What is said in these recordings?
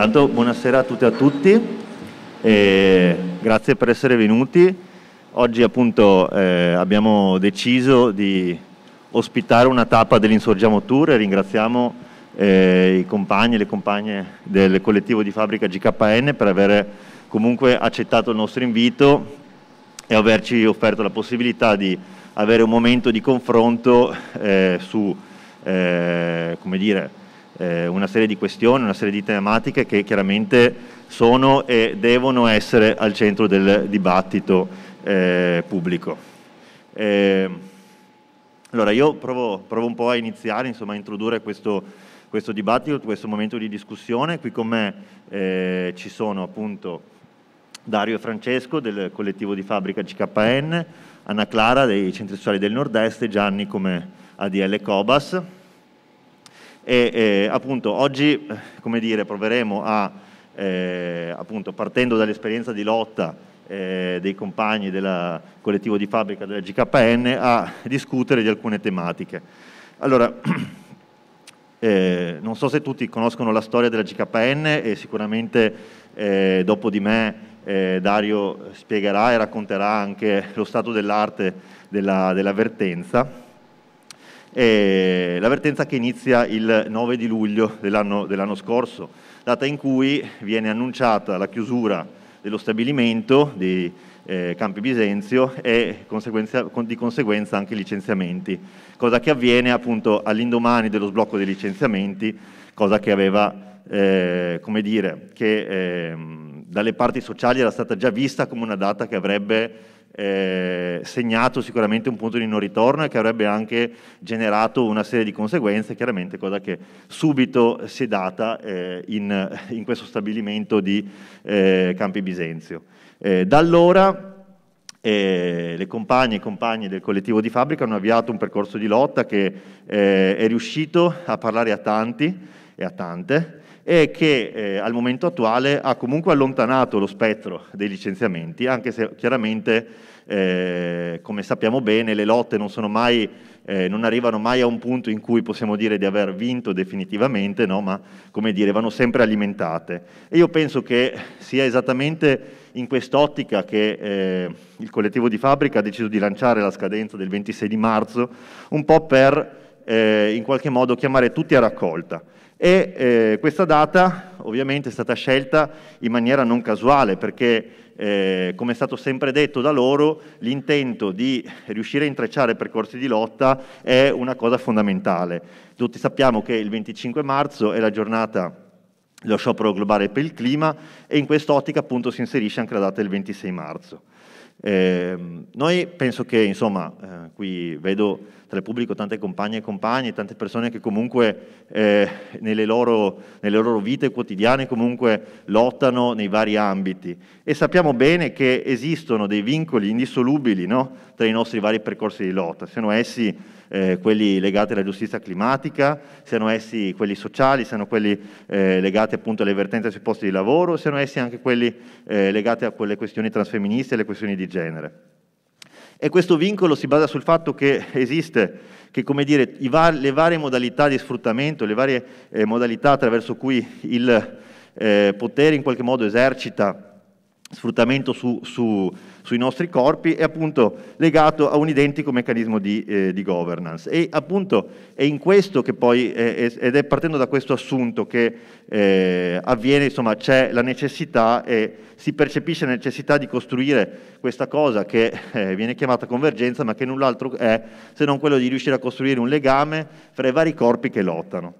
Intanto buonasera a tutte e a tutti, e grazie per essere venuti. Oggi appunto eh, abbiamo deciso di ospitare una tappa dell'Insorgiamo Tour e ringraziamo eh, i compagni e le compagne del collettivo di fabbrica GKN per aver comunque accettato il nostro invito e averci offerto la possibilità di avere un momento di confronto eh, su, eh, come dire, eh, una serie di questioni, una serie di tematiche che chiaramente sono e devono essere al centro del dibattito eh, pubblico. Eh, allora io provo, provo, un po' a iniziare, insomma, a introdurre questo, questo dibattito, questo momento di discussione. Qui con me eh, ci sono appunto Dario e Francesco del collettivo di fabbrica GKN, Anna Clara dei Centri Sociali del Nord-Est e Gianni come ADL Cobas. E eh, appunto oggi, eh, come dire, proveremo a, eh, appunto, partendo dall'esperienza di lotta eh, dei compagni del collettivo di fabbrica della GKN, a discutere di alcune tematiche. Allora, eh, non so se tutti conoscono la storia della GKN e sicuramente eh, dopo di me Dario spiegherà e racconterà anche lo stato dell'arte della, dell'avvertenza eh, l'avvertenza che inizia il 9 di luglio dell'anno, dell scorso, data in cui viene annunciata la chiusura dello stabilimento di eh, Campi Bisenzio e con, di conseguenza anche licenziamenti, cosa che avviene appunto all'indomani dello sblocco dei licenziamenti, cosa che aveva eh, come dire, che eh, dalle parti sociali era stata già vista come una data che avrebbe eh, segnato sicuramente un punto di non ritorno e che avrebbe anche generato una serie di conseguenze, chiaramente cosa che subito si è data eh, in, in, questo stabilimento di eh, Campi Bisenzio. Eh, da allora eh, le compagne e compagni del collettivo di fabbrica hanno avviato un percorso di lotta che eh, è riuscito a parlare a tanti e a tante, e che eh, al momento attuale ha comunque allontanato lo spettro dei licenziamenti, anche se chiaramente, eh, come sappiamo bene, le lotte non, mai, eh, non, arrivano mai a un punto in cui possiamo dire di aver vinto definitivamente, no? ma come dire, vanno sempre alimentate. E io penso che sia esattamente in quest'ottica che eh, il collettivo di fabbrica ha deciso di lanciare la scadenza del 26 di marzo, un po' per eh, in qualche modo chiamare tutti a raccolta. E eh, questa data ovviamente è stata scelta in maniera non casuale perché, eh, come è stato sempre detto da loro, l'intento di riuscire a intrecciare percorsi di lotta è una cosa fondamentale. Tutti sappiamo che il 25 marzo è la giornata dello sciopero globale per il clima e in quest'ottica appunto si inserisce anche la data del 26 marzo. Eh, noi penso che, insomma, eh, qui vedo tra il pubblico tante compagne e compagni, tante persone che comunque eh, nelle, loro, nelle, loro, vite quotidiane comunque lottano nei vari ambiti. E sappiamo bene che esistono dei vincoli indissolubili no? tra i nostri vari percorsi di lotta, siano essi eh, quelli legati alla giustizia climatica, siano essi quelli sociali, siano quelli eh, legati appunto alle vertenze sui posti di lavoro, siano essi anche quelli eh, legati a quelle questioni transfemministe e le questioni di genere. E questo vincolo si basa sul fatto che esiste, che come dire, var- le varie modalità di sfruttamento, le varie eh, modalità attraverso cui il eh, potere in qualche modo esercita sfruttamento su, su sui nostri corpi è appunto legato a un identico meccanismo di, eh, di governance. E appunto è in questo che poi, eh, ed è partendo da questo assunto che eh, avviene, insomma, c'è la necessità e si percepisce la necessità di costruire questa cosa che eh, viene chiamata convergenza, ma che null'altro è se non quello di riuscire a costruire un legame fra i vari corpi che lottano.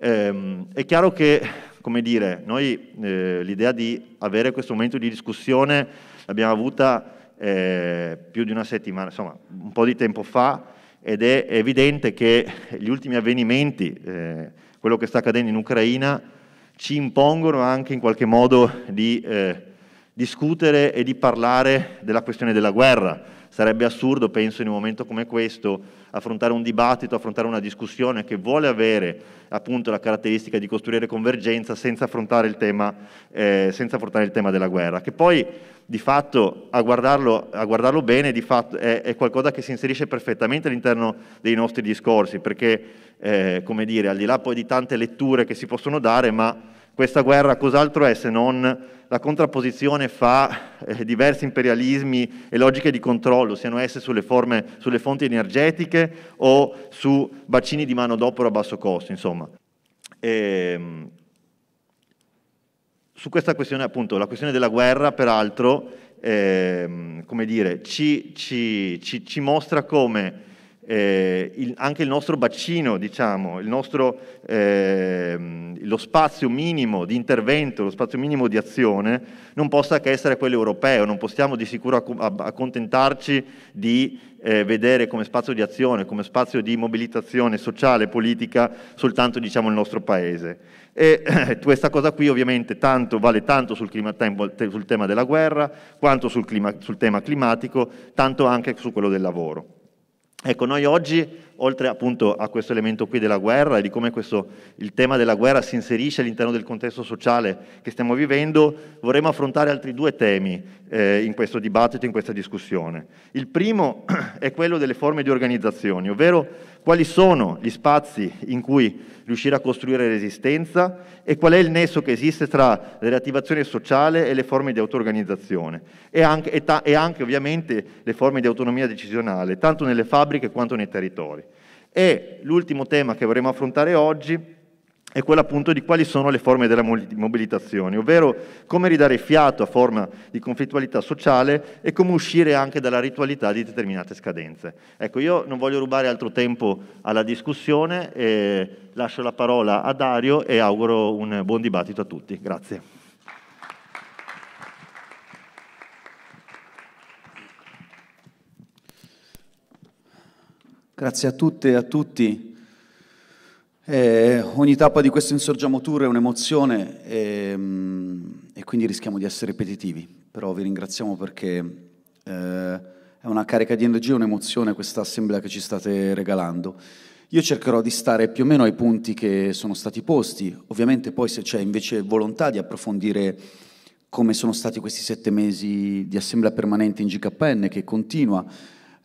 Ehm, è chiaro che, come dire, noi eh, l'idea di avere questo momento di discussione l'abbiamo avuta eh, più di una settimana, insomma un po' di tempo fa, ed è evidente che gli ultimi avvenimenti, eh, quello che sta accadendo in Ucraina, ci impongono anche in qualche modo di... Eh, discutere e di parlare della questione della guerra. Sarebbe assurdo, penso, in un momento come questo, affrontare un dibattito, affrontare una discussione che vuole avere appunto la caratteristica di costruire convergenza senza affrontare il tema, eh, affrontare il tema della guerra, che poi di fatto a guardarlo, a guardarlo bene fatto, è, è, qualcosa che si inserisce perfettamente all'interno dei nostri discorsi, perché eh, come dire, al di là poi di tante letture che si possono dare, ma questa guerra cos'altro è se non la contrapposizione fra eh, diversi imperialismi e logiche di controllo, siano esse sulle, forme, sulle fonti energetiche o su bacini di manodopera a basso costo, insomma. E, ehm, su questa questione, appunto, la questione della guerra, peraltro, eh, come dire, ci, ci, ci, ci mostra come eh, il, anche il nostro bacino, diciamo, il nostro, eh, lo spazio minimo di intervento, lo spazio minimo di azione, non possa che essere quello europeo, non possiamo di sicuro accontentarci di eh, vedere come spazio di azione, come spazio di mobilitazione sociale, politica, soltanto diciamo, il nostro paese. E questa cosa qui ovviamente tanto, vale tanto sul, clima, sul, tema della guerra, quanto sul, clima, sul tema climatico, tanto anche su quello del lavoro. Ecco, noi oggi, oltre appunto a questo elemento qui della guerra e di come questo, il tema della guerra si inserisce all'interno del contesto sociale che stiamo vivendo, vorremmo affrontare altri due temi eh, in questo dibattito, in questa discussione. Il primo è quello delle forme di organizzazione, ovvero quali sono gli spazi in cui riuscire a costruire resistenza e qual è il nesso che esiste tra la riattivazione sociale e le forme di auto-organizzazione e anche, e ta, e anche ovviamente le forme di autonomia decisionale, tanto nelle fabbriche quanto nei territori. E l'ultimo tema che vorremmo affrontare oggi è quella appunto di quali sono le forme della mobilitazione, ovvero come ridare fiato a forma di conflittualità sociale e come uscire anche dalla ritualità di determinate scadenze. Ecco, io non voglio rubare altro tempo alla discussione, eh, lascio la parola a Dario e auguro un buon dibattito a tutti. Grazie. Grazie a tutte e a tutti eh, ogni tappa di questo insorgiamo tour è un'emozione e, ehm, e, quindi rischiamo di essere ripetitivi, però vi ringraziamo perché eh, è una carica di energia, un'emozione questa assemblea che ci state regalando. Io cercherò di stare più o meno ai punti che sono stati posti, ovviamente poi se c'è invece volontà di approfondire come sono stati questi sette mesi di assemblea permanente in GKN che continua,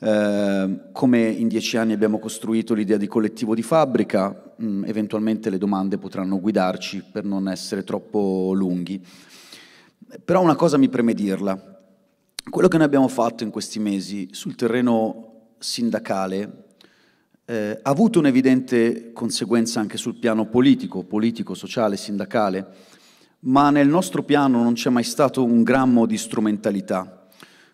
Ehm, come in dieci anni abbiamo costruito l'idea di collettivo di fabbrica, mh, mm, eventualmente le domande potranno guidarci per non essere troppo lunghi. Però una cosa mi preme dirla, quello che noi abbiamo fatto in questi mesi sul terreno sindacale eh, ha avuto un'evidente conseguenza anche sul piano politico, politico, sociale, sindacale, ma nel nostro piano non c'è mai stato un grammo di strumentalità.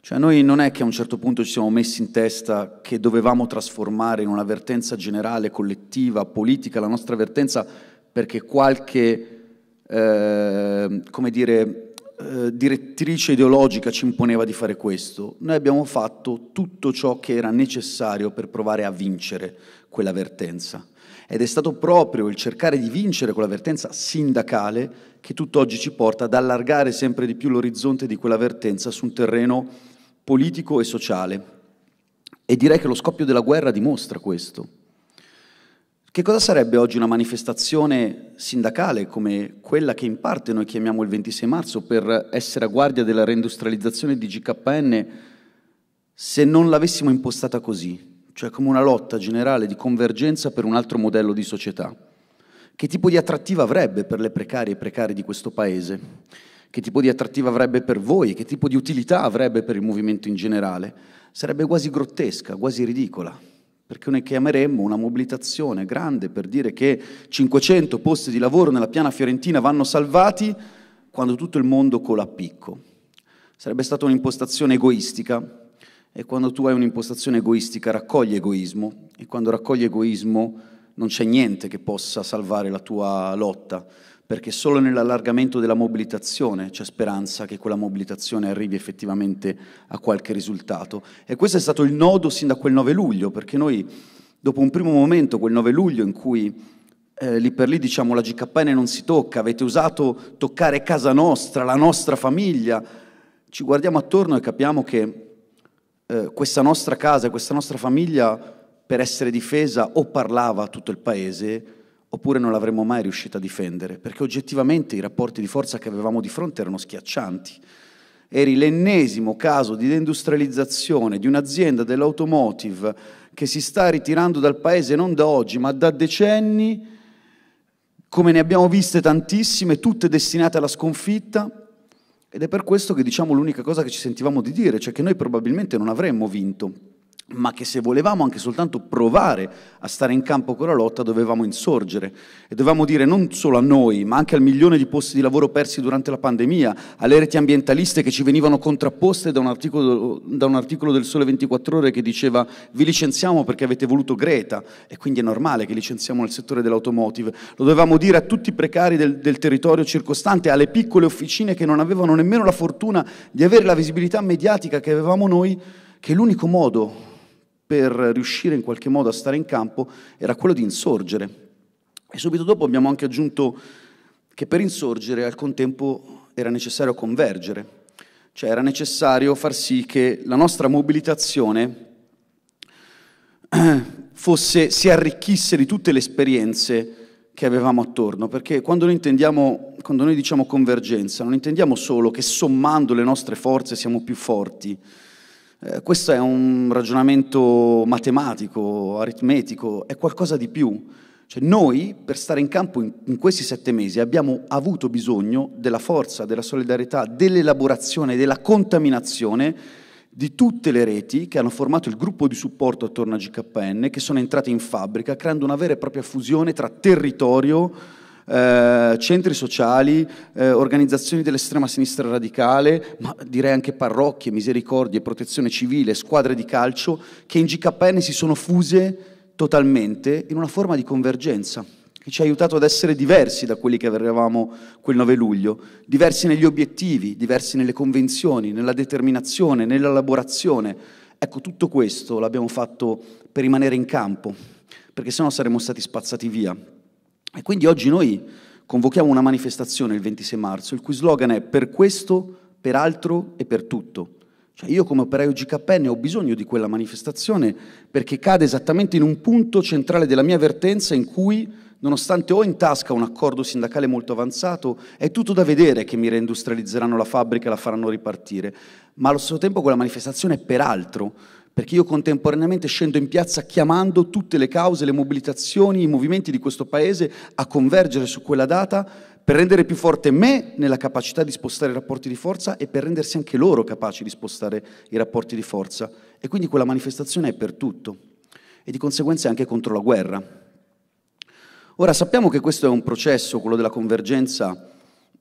Cioè noi non è che a un certo punto ci siamo messi in testa che dovevamo trasformare in un'avvertenza generale, collettiva, politica la nostra avvertenza perché qualche, eh, come dire, eh, direttrice ideologica ci imponeva di fare questo. Noi abbiamo fatto tutto ciò che era necessario per provare a vincere quell'avvertenza. Ed è stato proprio il cercare di vincere quell'avvertenza sindacale che tutt'oggi ci porta ad allargare sempre di più l'orizzonte di quell'avvertenza su un terreno politico e sociale. E direi che lo scoppio della guerra dimostra questo. Che cosa sarebbe oggi una manifestazione sindacale come quella che in parte noi chiamiamo il 26 marzo per essere a guardia della reindustrializzazione di GKN se non l'avessimo impostata così, cioè come una lotta generale di convergenza per un altro modello di società? Che tipo di attrattiva avrebbe per le precarie e precari di questo Paese? che tipo di attrattiva avrebbe per voi, che tipo di utilità avrebbe per il movimento in generale, sarebbe quasi grottesca, quasi ridicola, perché noi chiameremmo una mobilitazione grande per dire che 500 posti di lavoro nella piana fiorentina vanno salvati quando tutto il mondo cola a picco. Sarebbe stata un'impostazione egoistica e quando tu hai un'impostazione egoistica raccogli egoismo e quando raccogli egoismo non c'è niente che possa salvare la tua lotta, perché solo nell'allargamento della mobilitazione c'è speranza che quella mobilitazione arrivi effettivamente a qualche risultato. E questo è stato il nodo sin da quel 9 luglio, perché noi dopo un primo momento, quel 9 luglio in cui eh, lì per lì diciamo la GKN non si tocca, avete usato toccare casa nostra, la nostra famiglia, ci guardiamo attorno e capiamo che eh, questa nostra casa, questa nostra famiglia per essere difesa o parlava a tutto il paese oppure non l'avremmo mai riuscita a difendere, perché oggettivamente i rapporti di forza che avevamo di fronte erano schiaccianti. Eri l'ennesimo caso di deindustrializzazione di un'azienda dell'automotive che si sta ritirando dal paese non da oggi, ma da decenni, come ne abbiamo viste tantissime, tutte destinate alla sconfitta, ed è per questo che diciamo l'unica cosa che ci sentivamo di dire, cioè che noi probabilmente non avremmo vinto ma che se volevamo anche soltanto provare a stare in campo con la lotta dovevamo insorgere e dovevamo dire non solo a noi, ma anche al milione di posti di lavoro persi durante la pandemia, alle reti ambientaliste che ci venivano contrapposte da un articolo, da un articolo del Sole 24 ore che diceva vi licenziamo perché avete voluto Greta e quindi è normale che licenziamo nel settore dell'automotive, lo dovevamo dire a tutti i precari del, del territorio circostante, alle piccole officine che non avevano nemmeno la fortuna di avere la visibilità mediatica che avevamo noi, che l'unico modo per riuscire in qualche modo a stare in campo era quello di insorgere. E subito dopo abbiamo anche aggiunto che per insorgere al contempo era necessario convergere, cioè era necessario far sì che la nostra mobilitazione fosse, si arricchisse di tutte le esperienze che avevamo attorno, perché quando noi, quando noi diciamo convergenza, non intendiamo solo che sommando le nostre forze siamo più forti, eh, questo è un ragionamento matematico, aritmetico, è qualcosa di più. Cioè, noi, per stare in campo in, in, questi sette mesi, abbiamo avuto bisogno della forza, della solidarietà, dell'elaborazione, della contaminazione di tutte le reti che hanno formato il gruppo di supporto attorno a GKN, che sono entrate in fabbrica, creando una vera e propria fusione tra territorio, eh, centri sociali, eh, organizzazioni dell'estrema sinistra radicale, ma direi anche parrocchie, misericordie, protezione civile, squadre di calcio, che in GKN si sono fuse totalmente in una forma di convergenza che ci ha aiutato ad essere diversi da quelli che avevamo quel 9 luglio, diversi negli obiettivi, diversi nelle convenzioni, nella determinazione, nell'elaborazione. Ecco, tutto questo l'abbiamo fatto per rimanere in campo, perché sennò saremmo stati spazzati via. E quindi oggi noi convochiamo una manifestazione il 26 marzo, il cui slogan è per questo, per altro e per tutto. Cioè io come operaio GKN ho bisogno di quella manifestazione perché cade esattamente in un punto centrale della mia vertenza in cui, nonostante ho in tasca un accordo sindacale molto avanzato, è tutto da vedere che mi reindustrializzeranno la fabbrica e la faranno ripartire. Ma allo stesso tempo quella manifestazione è per altro, perché io contemporaneamente scendo in piazza chiamando tutte le cause, le mobilitazioni, i movimenti di questo Paese a convergere su quella data per rendere più forte me nella capacità di spostare i rapporti di forza e per rendersi anche loro capaci di spostare i rapporti di forza. E quindi quella manifestazione è per tutto e di conseguenza è anche contro la guerra. Ora sappiamo che questo è un processo, quello della convergenza,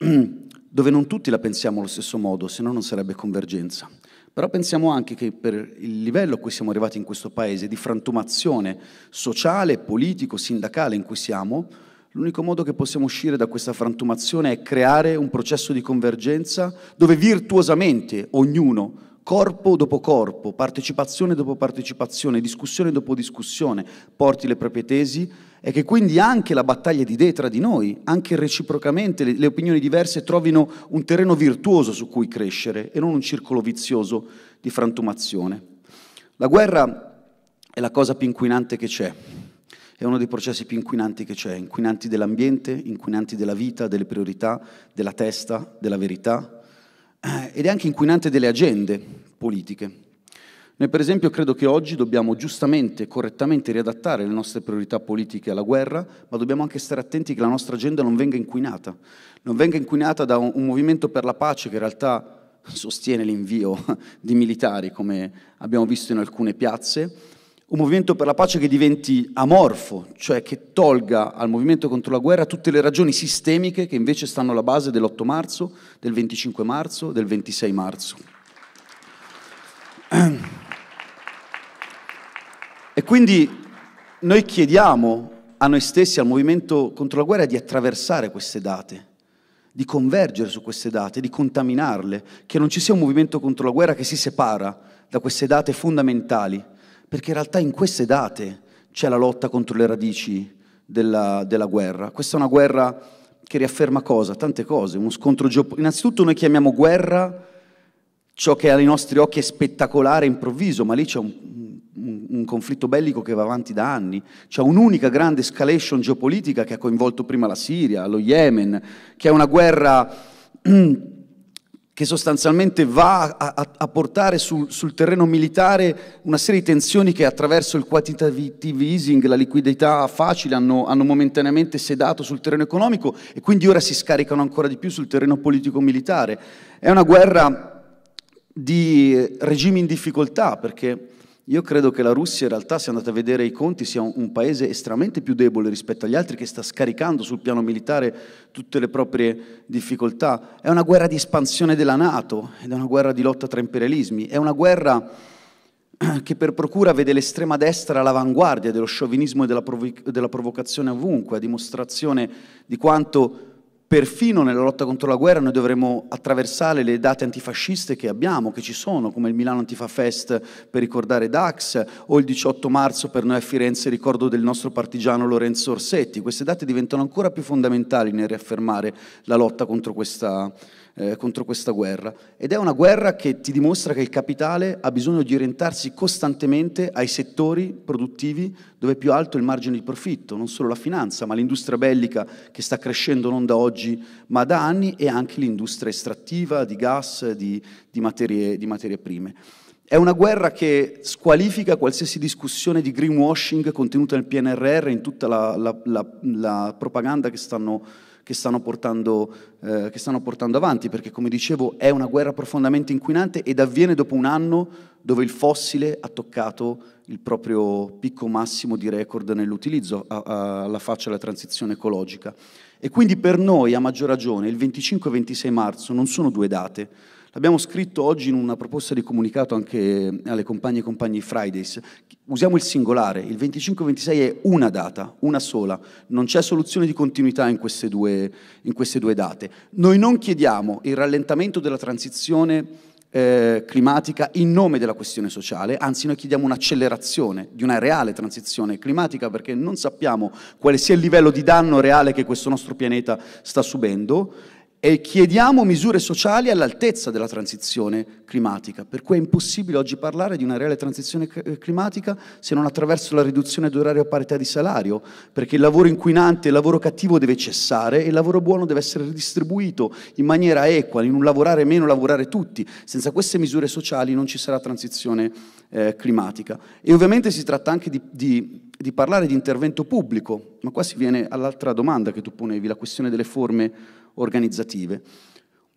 dove non tutti la pensiamo allo stesso modo, se no non sarebbe convergenza. Però pensiamo anche che per il livello a cui siamo arrivati in questo Paese, di frantumazione sociale, politico, sindacale in cui siamo, l'unico modo che possiamo uscire da questa frantumazione è creare un processo di convergenza dove virtuosamente ognuno corpo dopo corpo, partecipazione dopo partecipazione, discussione dopo discussione, porti le proprie tesi e che quindi anche la battaglia di idee tra di noi, anche reciprocamente le, le opinioni diverse trovino un terreno virtuoso su cui crescere e non un circolo vizioso di frantumazione. La guerra è la cosa più inquinante che c'è, è uno dei processi più inquinanti che c'è, inquinanti dell'ambiente, inquinanti della vita, delle priorità, della testa, della verità, eh, ed è anche inquinante delle agende politiche. Noi per esempio credo che oggi dobbiamo giustamente e correttamente riadattare le nostre priorità politiche alla guerra, ma dobbiamo anche stare attenti che la nostra agenda non venga inquinata, non venga inquinata da un, movimento per la pace che in realtà sostiene l'invio di militari, come abbiamo visto in alcune piazze, un movimento per la pace che diventi amorfo, cioè che tolga al movimento contro la guerra tutte le ragioni sistemiche che invece stanno alla base dell'8 marzo, del 25 marzo, del 26 marzo. E quindi noi chiediamo a noi stessi, al movimento contro la guerra, di attraversare queste date, di convergere su queste date, di contaminarle, che non ci sia un movimento contro la guerra che si separa da queste date fondamentali perché in realtà in queste date c'è la lotta contro le radici della, della guerra. Questa è una guerra che riafferma cosa? Tante cose, uno scontro geopolitico. Innanzitutto noi chiamiamo guerra ciò che ai nostri occhi è spettacolare e improvviso, ma lì c'è un, un, un, conflitto bellico che va avanti da anni, c'è un'unica grande escalation geopolitica che ha coinvolto prima la Siria, lo Yemen, che è una guerra che sostanzialmente va a, a, a portare sul, sul, terreno militare una serie di tensioni che attraverso il quantitative easing, la liquidità facile, hanno, hanno momentaneamente sedato sul terreno economico e quindi ora si scaricano ancora di più sul terreno politico-militare. È una guerra di regimi in difficoltà perché io credo che la Russia in realtà, se andate a vedere i conti, sia un, paese estremamente più debole rispetto agli altri che sta scaricando sul piano militare tutte le proprie difficoltà. È una guerra di espansione della Nato ed è una guerra di lotta tra imperialismi, è una guerra che per procura vede l'estrema destra all'avanguardia dello sciovinismo e della, provo- della provocazione ovunque, a dimostrazione di quanto perfino nella lotta contro la guerra noi dovremo attraversare le date antifasciste che abbiamo, che ci sono, come il Milano Antifa Fest per ricordare Dax o il 18 marzo per noi a Firenze ricordo del nostro partigiano Lorenzo Orsetti. Queste date diventano ancora più fondamentali nel riaffermare la lotta contro questa eh, contro questa guerra ed è una guerra che ti dimostra che il capitale ha bisogno di orientarsi costantemente ai settori produttivi dove è più alto il margine di profitto, non solo la finanza, ma l'industria bellica che sta crescendo non da oggi ma da anni e anche l'industria estrattiva di gas, di, di, materie, di materie prime. È una guerra che squalifica qualsiasi discussione di greenwashing contenuta nel PNRR in tutta la, la, la, la propaganda che stanno che stanno, portando, eh, che stanno portando avanti, perché come dicevo è una guerra profondamente inquinante ed avviene dopo un anno dove il fossile ha toccato il proprio picco massimo di record nell'utilizzo a, a, alla faccia della transizione ecologica. E quindi per noi, a maggior ragione, il 25 e 26 marzo non sono due date, L'abbiamo scritto oggi in una proposta di comunicato anche alle compagne e compagni Fridays. Usiamo il singolare, il 25-26 è una data, una sola, non c'è soluzione di continuità in queste, due, in queste due date. Noi non chiediamo il rallentamento della transizione eh, climatica in nome della questione sociale, anzi noi chiediamo un'accelerazione di una reale transizione climatica perché non sappiamo quale sia il livello di danno reale che questo nostro pianeta sta subendo e chiediamo misure sociali all'altezza della transizione climatica, per cui è impossibile oggi parlare di una reale transizione eh, climatica se non attraverso la riduzione d'orario a parità di salario, perché il lavoro inquinante, il lavoro cattivo deve cessare e il lavoro buono deve essere ridistribuito in maniera equa, in un lavorare meno, lavorare tutti. Senza queste misure sociali non ci sarà transizione eh, climatica. E ovviamente si tratta anche di, di di parlare di intervento pubblico, ma qua si viene all'altra domanda che tu ponevi, la questione delle forme organizzative.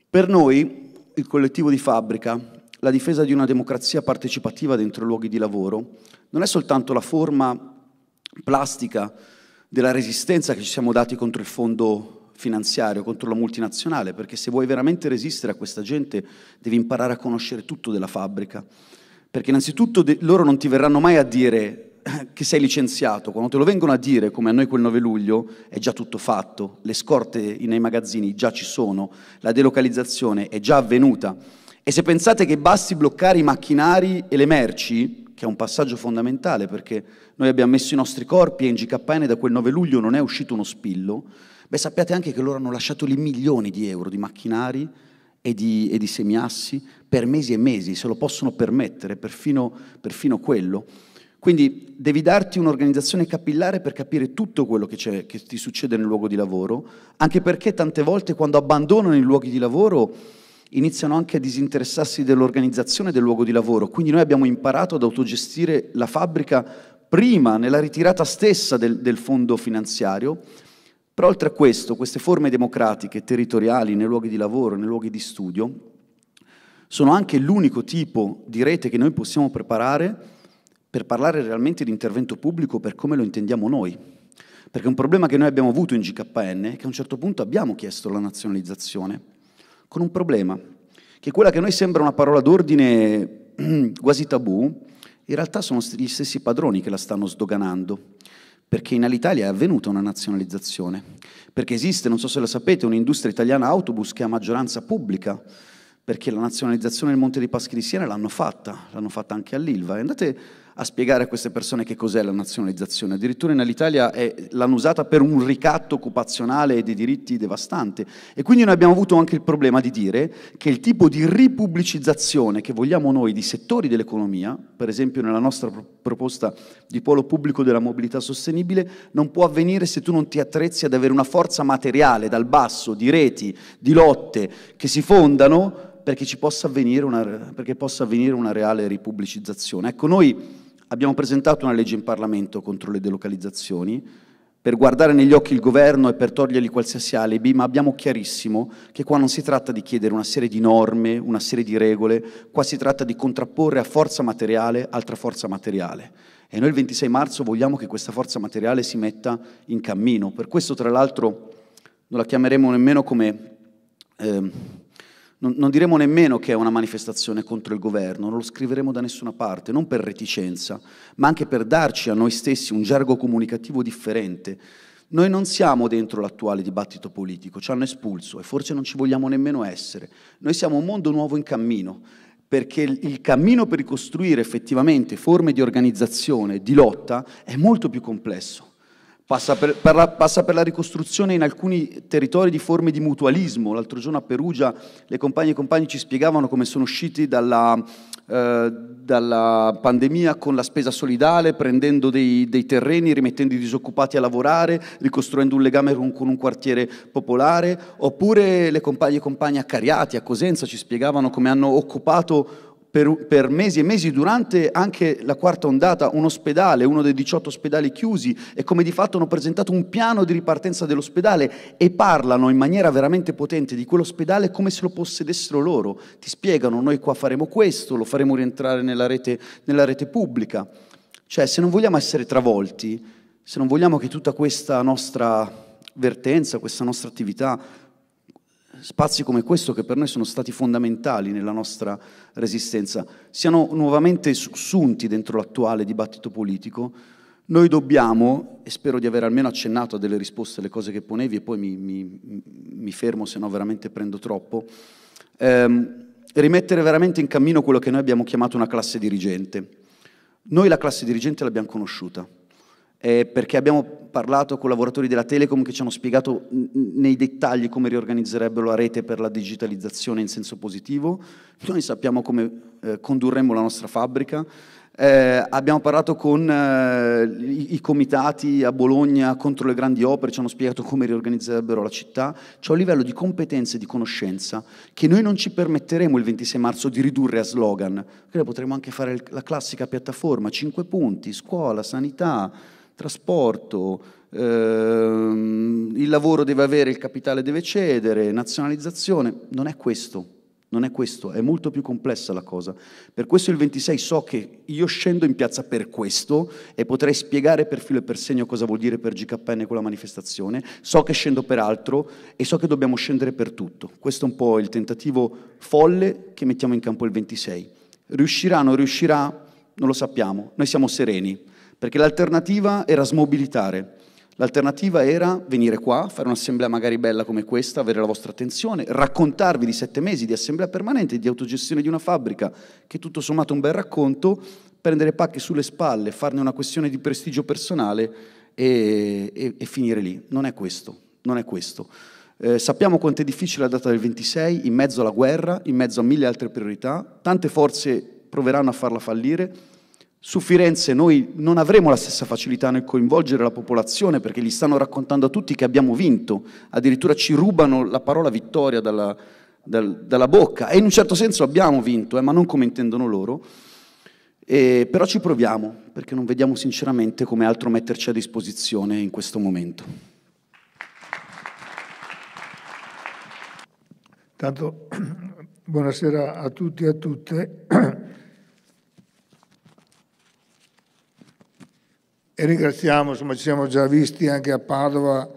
Per noi, il collettivo di fabbrica, la difesa di una democrazia partecipativa dentro i luoghi di lavoro, non è soltanto la forma plastica della resistenza che ci siamo dati contro il fondo finanziario, contro la multinazionale, perché se vuoi veramente resistere a questa gente devi imparare a conoscere tutto della fabbrica, perché innanzitutto loro non ti verranno mai a dire che sei licenziato, quando te lo vengono a dire, come a noi quel 9 luglio, è già tutto fatto, le scorte nei magazzini già ci sono, la delocalizzazione è già avvenuta. E se pensate che basti bloccare i macchinari e le merci, che è un passaggio fondamentale perché noi abbiamo messo i nostri corpi e in GKN da quel 9 luglio non è uscito uno spillo, beh sappiate anche che loro hanno lasciato lì milioni di euro di macchinari e di, e di semiassi per mesi e mesi, se lo possono permettere, perfino, perfino quello. Quindi devi darti un'organizzazione capillare per capire tutto quello che, che, ti succede nel luogo di lavoro, anche perché tante volte quando abbandonano i luoghi di lavoro iniziano anche a disinteressarsi dell'organizzazione del luogo di lavoro. Quindi noi abbiamo imparato ad autogestire la fabbrica prima, nella ritirata stessa del, del fondo finanziario, però oltre a questo, queste forme democratiche, territoriali, nei luoghi di lavoro, nei luoghi di studio, sono anche l'unico tipo di rete che noi possiamo preparare per parlare realmente di intervento pubblico per come lo intendiamo noi. Perché un problema che noi abbiamo avuto in GKN è che a un certo punto abbiamo chiesto la nazionalizzazione, con un problema, che quella che a noi sembra una parola d'ordine quasi tabù, in realtà sono gli stessi padroni che la stanno sdoganando perché in Alitalia è avvenuta una nazionalizzazione, perché esiste, non so se lo sapete, un'industria italiana autobus che ha maggioranza pubblica, perché la nazionalizzazione del Monte dei Paschi di Siena l'hanno fatta, l'hanno fatta anche all'Ilva. E andate a spiegare a queste persone che cos'è la nazionalizzazione. Addirittura in Alitalia l'hanno usata per un ricatto occupazionale e dei diritti devastante. E quindi noi abbiamo avuto anche il problema di dire che il tipo di ripubblicizzazione che vogliamo noi di settori dell'economia, per esempio nella nostra proposta di polo pubblico della mobilità sostenibile, non può avvenire se tu non ti attrezzi ad avere una forza materiale dal basso, di reti, di lotte che si fondano perché, possa una, perché possa avvenire una reale ripubblicizzazione. Ecco, noi abbiamo presentato una legge in Parlamento contro le delocalizzazioni per guardare negli occhi il governo e per togliergli qualsiasi alibi, ma abbiamo chiarissimo che qua non si tratta di chiedere una serie di norme, una serie di regole, qua si tratta di contrapporre a forza materiale altra forza materiale. E noi il 26 marzo vogliamo che questa forza materiale si metta in cammino. Per questo, tra l'altro, non la chiameremo nemmeno come eh, non, non diremo nemmeno che è una manifestazione contro il governo, non lo scriveremo da nessuna parte, non per reticenza, ma anche per darci a noi stessi un gergo comunicativo differente. Noi non siamo dentro l'attuale dibattito politico, ci hanno espulso e forse non ci vogliamo nemmeno essere. Noi siamo un mondo nuovo in cammino, perché il cammino per ricostruire effettivamente forme di organizzazione, di lotta, è molto più complesso. Passa per, per la, passa per, la, ricostruzione in alcuni territori di forme di mutualismo. L'altro giorno a Perugia le compagne e compagni ci spiegavano come sono usciti dalla, eh, dalla pandemia con la spesa solidale, prendendo dei, dei, terreni, rimettendo i disoccupati a lavorare, ricostruendo un legame con, con un quartiere popolare. Oppure le compagne e compagni a Cariati, a Cosenza, ci spiegavano come hanno occupato per, per, mesi e mesi durante anche la quarta ondata un ospedale, uno dei 18 ospedali chiusi e come di fatto hanno presentato un piano di ripartenza dell'ospedale e parlano in maniera veramente potente di quell'ospedale come se lo possedessero loro. Ti spiegano noi qua faremo questo, lo faremo rientrare nella rete, nella rete pubblica. Cioè se non vogliamo essere travolti, se non vogliamo che tutta questa nostra vertenza, questa nostra attività spazi come questo che per noi sono stati fondamentali nella nostra resistenza, siano nuovamente sussunti dentro l'attuale dibattito politico, noi dobbiamo, e spero di aver almeno accennato a delle risposte alle cose che ponevi e poi mi, mi, mi fermo se no veramente prendo troppo, ehm, rimettere veramente in cammino quello che noi abbiamo chiamato una classe dirigente. Noi la classe dirigente l'abbiamo conosciuta, eh, perché abbiamo parlato con lavoratori della Telecom che ci hanno spiegato nei dettagli come riorganizzerebbero la rete per la digitalizzazione in senso positivo, noi sappiamo come eh, condurremmo la nostra fabbrica, eh, abbiamo parlato con eh, i, i, comitati a Bologna contro le grandi opere, ci hanno spiegato come riorganizzerebbero la città. C'è un livello di competenze e di conoscenza che noi non ci permetteremo il 26 marzo di ridurre a slogan. Credo potremmo anche fare la classica piattaforma, 5 punti, scuola, sanità, trasporto, ehm, il lavoro deve avere, il capitale deve cedere, nazionalizzazione, non è questo. Non è questo, è molto più complessa la cosa. Per questo il 26 so che io scendo in piazza per questo e potrei spiegare per filo e per segno cosa vuol dire per GKN quella manifestazione, so che scendo per altro e so che dobbiamo scendere per tutto. Questo è un po' il tentativo folle che mettiamo in campo il 26. Riuscirà, non riuscirà, non lo sappiamo, noi siamo sereni perché l'alternativa era smobilitare, l'alternativa era venire qua, fare un'assemblea magari bella come questa, avere la vostra attenzione, raccontarvi di sette mesi di assemblea permanente, di autogestione di una fabbrica, che tutto sommato è un bel racconto, prendere pacche sulle spalle, farne una questione di prestigio personale e, e, e finire lì. Non è questo, non è questo. Eh, sappiamo quanto è difficile la data del 26, in mezzo alla guerra, in mezzo a mille altre priorità, tante forze proveranno a farla fallire, su Firenze noi non avremo la stessa facilità nel coinvolgere la popolazione perché gli stanno raccontando a tutti che abbiamo vinto, addirittura ci rubano la parola vittoria dalla, dal, dalla bocca e in un certo senso abbiamo vinto, eh, ma non come intendono loro. E, però ci proviamo, perché non vediamo sinceramente come altro metterci a disposizione in questo momento. Tanto, buonasera a tutti e a tutte. e ringraziamo, insomma ci siamo già visti anche a Padova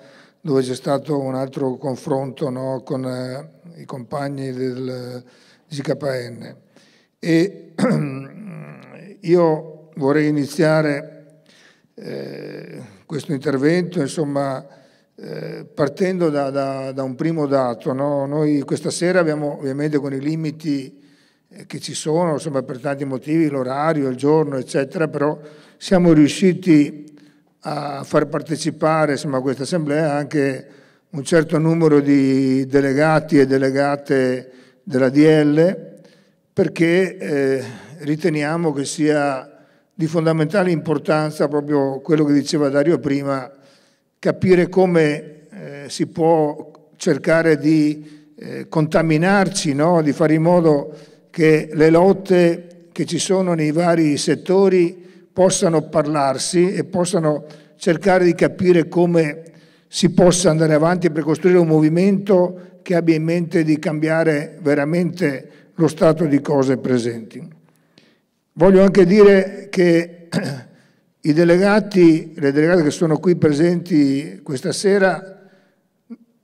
dove c'è stato un altro confronto no, con eh, i compagni del GKN. E io vorrei iniziare eh, questo intervento insomma, eh, partendo da, da, da, un primo dato. No? Noi questa sera abbiamo ovviamente con i limiti eh, che ci sono, insomma, per tanti motivi, l'orario, il giorno, eccetera, però siamo riusciti a far partecipare insomma, a questa assemblea anche un certo numero di delegati e delegate della DL perché eh, riteniamo che sia di fondamentale importanza proprio quello che diceva Dario prima, capire come eh, si può cercare di eh, contaminarci, no? di fare in modo che le lotte che ci sono nei vari settori possano parlarsi e possano cercare di capire come si possa andare avanti per costruire un movimento che abbia in mente di cambiare veramente lo stato di cose presenti. Voglio anche dire che i delegati, le delegate che sono qui presenti questa sera,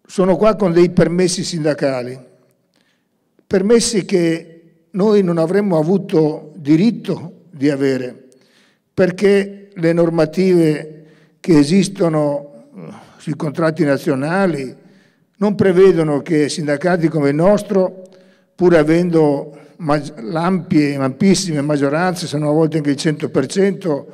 sono qua con dei permessi sindacali, permessi che noi non avremmo avuto diritto di avere perché le normative che esistono sui contratti nazionali non prevedono che sindacati come il nostro, pur avendo ampie, ampissime maggioranze, se non a volte anche il 100%,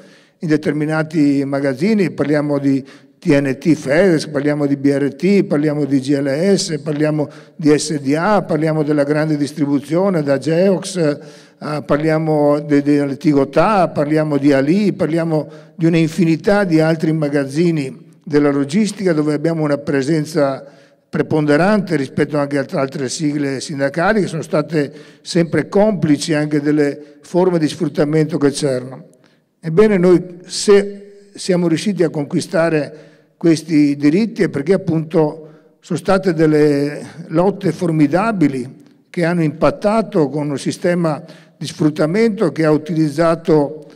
in determinati magazzini, parliamo di TNT FedEx, parliamo di BRT, parliamo di GLS, parliamo di SDA, parliamo della grande distribuzione, da Geox eh, parliamo dell'Antichità, parliamo di Ali, parliamo di un'infinità di altri magazzini della logistica dove abbiamo una presenza preponderante rispetto anche ad altre sigle sindacali che sono state sempre complici anche delle forme di sfruttamento che c'erano. Ebbene noi se siamo riusciti a conquistare questi diritti è perché appunto sono state delle lotte formidabili che hanno impattato con un sistema di sfruttamento che ha utilizzato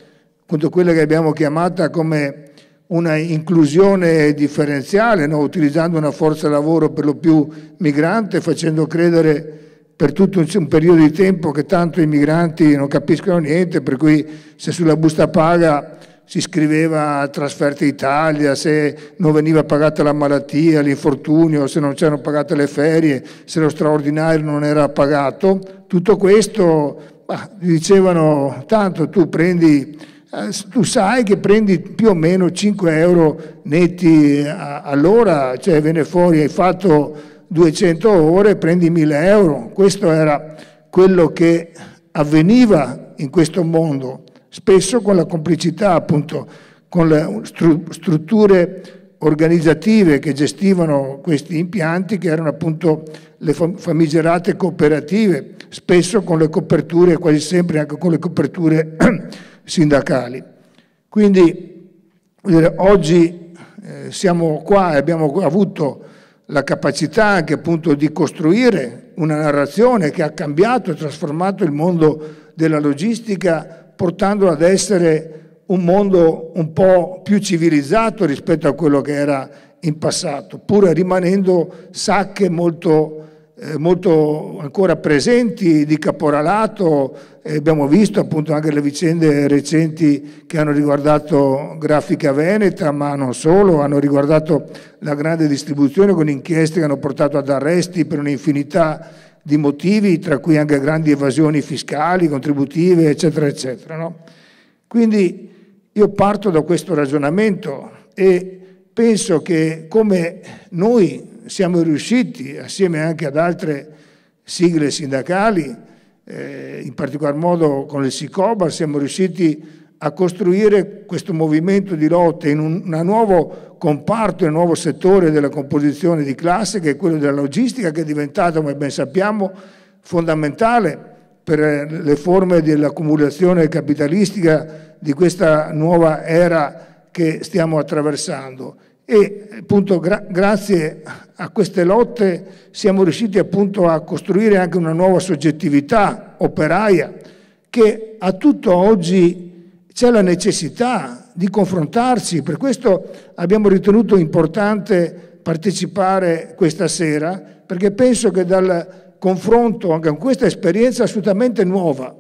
appunto quella che abbiamo chiamata come una inclusione differenziale, no? utilizzando una forza lavoro per lo più migrante, facendo credere per tutto un, periodo di tempo che tanto i migranti non capiscono niente, per cui se sulla busta paga si scriveva trasferta Italia, se non veniva pagata la malattia, l'infortunio, se non c'erano pagate le ferie, se lo straordinario non era pagato, tutto questo ma dicevano tanto tu prendi, eh, tu sai che prendi più o meno 5 euro netti eh, all'ora, cioè viene fuori, hai fatto 200 ore, prendi 1000 euro. Questo era quello che avveniva in questo mondo, spesso con la complicità appunto, con le strutture organizzative che gestivano questi impianti, che erano appunto le famigerate cooperative, spesso con le coperture, quasi sempre anche con le coperture sindacali. Quindi oggi eh, siamo qua e abbiamo avuto la capacità anche appunto di costruire una narrazione che ha cambiato e trasformato il mondo della logistica portandola ad essere un mondo un po' più civilizzato rispetto a quello che era in passato, pur rimanendo sacche molto, eh, molto ancora presenti di caporalato, eh, abbiamo visto appunto anche le vicende recenti che hanno riguardato Grafica Veneta, ma non solo, hanno riguardato la grande distribuzione con inchieste che hanno portato ad arresti per un'infinità di motivi, tra cui anche grandi evasioni fiscali, contributive, eccetera, eccetera. No? Quindi io parto da questo ragionamento e penso che come noi siamo riusciti, assieme anche ad altre sigle sindacali, eh, in particolar modo con il SICOBA, siamo riusciti a costruire questo movimento di lotte in un nuovo comparto, in un nuovo settore della composizione di classe che è quello della logistica che è diventato, come ben sappiamo, fondamentale per eh, le forme dell'accumulazione capitalistica di questa nuova era che stiamo attraversando. E appunto gra grazie a queste lotte siamo riusciti appunto a costruire anche una nuova soggettività operaia che a tutto oggi c'è la necessità di confrontarci, per questo abbiamo ritenuto importante partecipare questa sera, perché penso che dal confronto anche con questa esperienza assolutamente nuova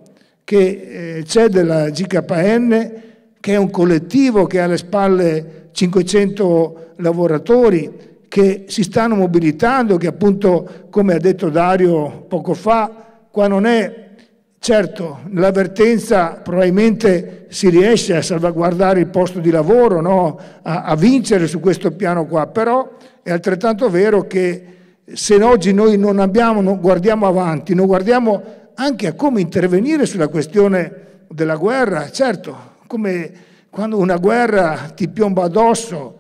che eh, c'è della GKN, che è un collettivo che ha alle spalle 500 lavoratori che si stanno mobilitando, che appunto, come ha detto Dario poco fa, qua non è Certo, l'avvertenza, probabilmente si riesce a salvaguardare il posto di lavoro, no? a, a, vincere su questo piano qua, però è altrettanto vero che se oggi noi non, abbiamo, non guardiamo avanti, non guardiamo anche a come intervenire sulla questione della guerra, certo, come quando una guerra ti piomba addosso,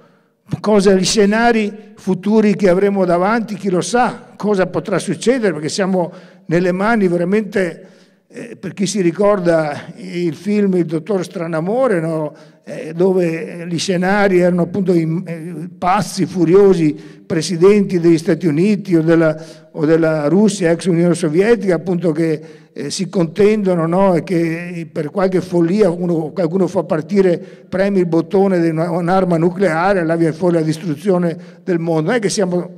cosa gli scenari futuri che avremo davanti, chi lo sa, cosa potrà succedere, perché siamo nelle mani veramente eh, per chi si ricorda il film Il dottor Stranamore, no? eh, dove eh, gli scenari erano appunto i, eh, pazzi, furiosi presidenti degli Stati Uniti o della, o della Russia, ex Unione Sovietica, appunto che eh, si contendono no? e che eh, per qualche follia uno, qualcuno fa partire, premi il bottone di un'arma nucleare, e là viene fuori la distruzione del mondo. Non è che siamo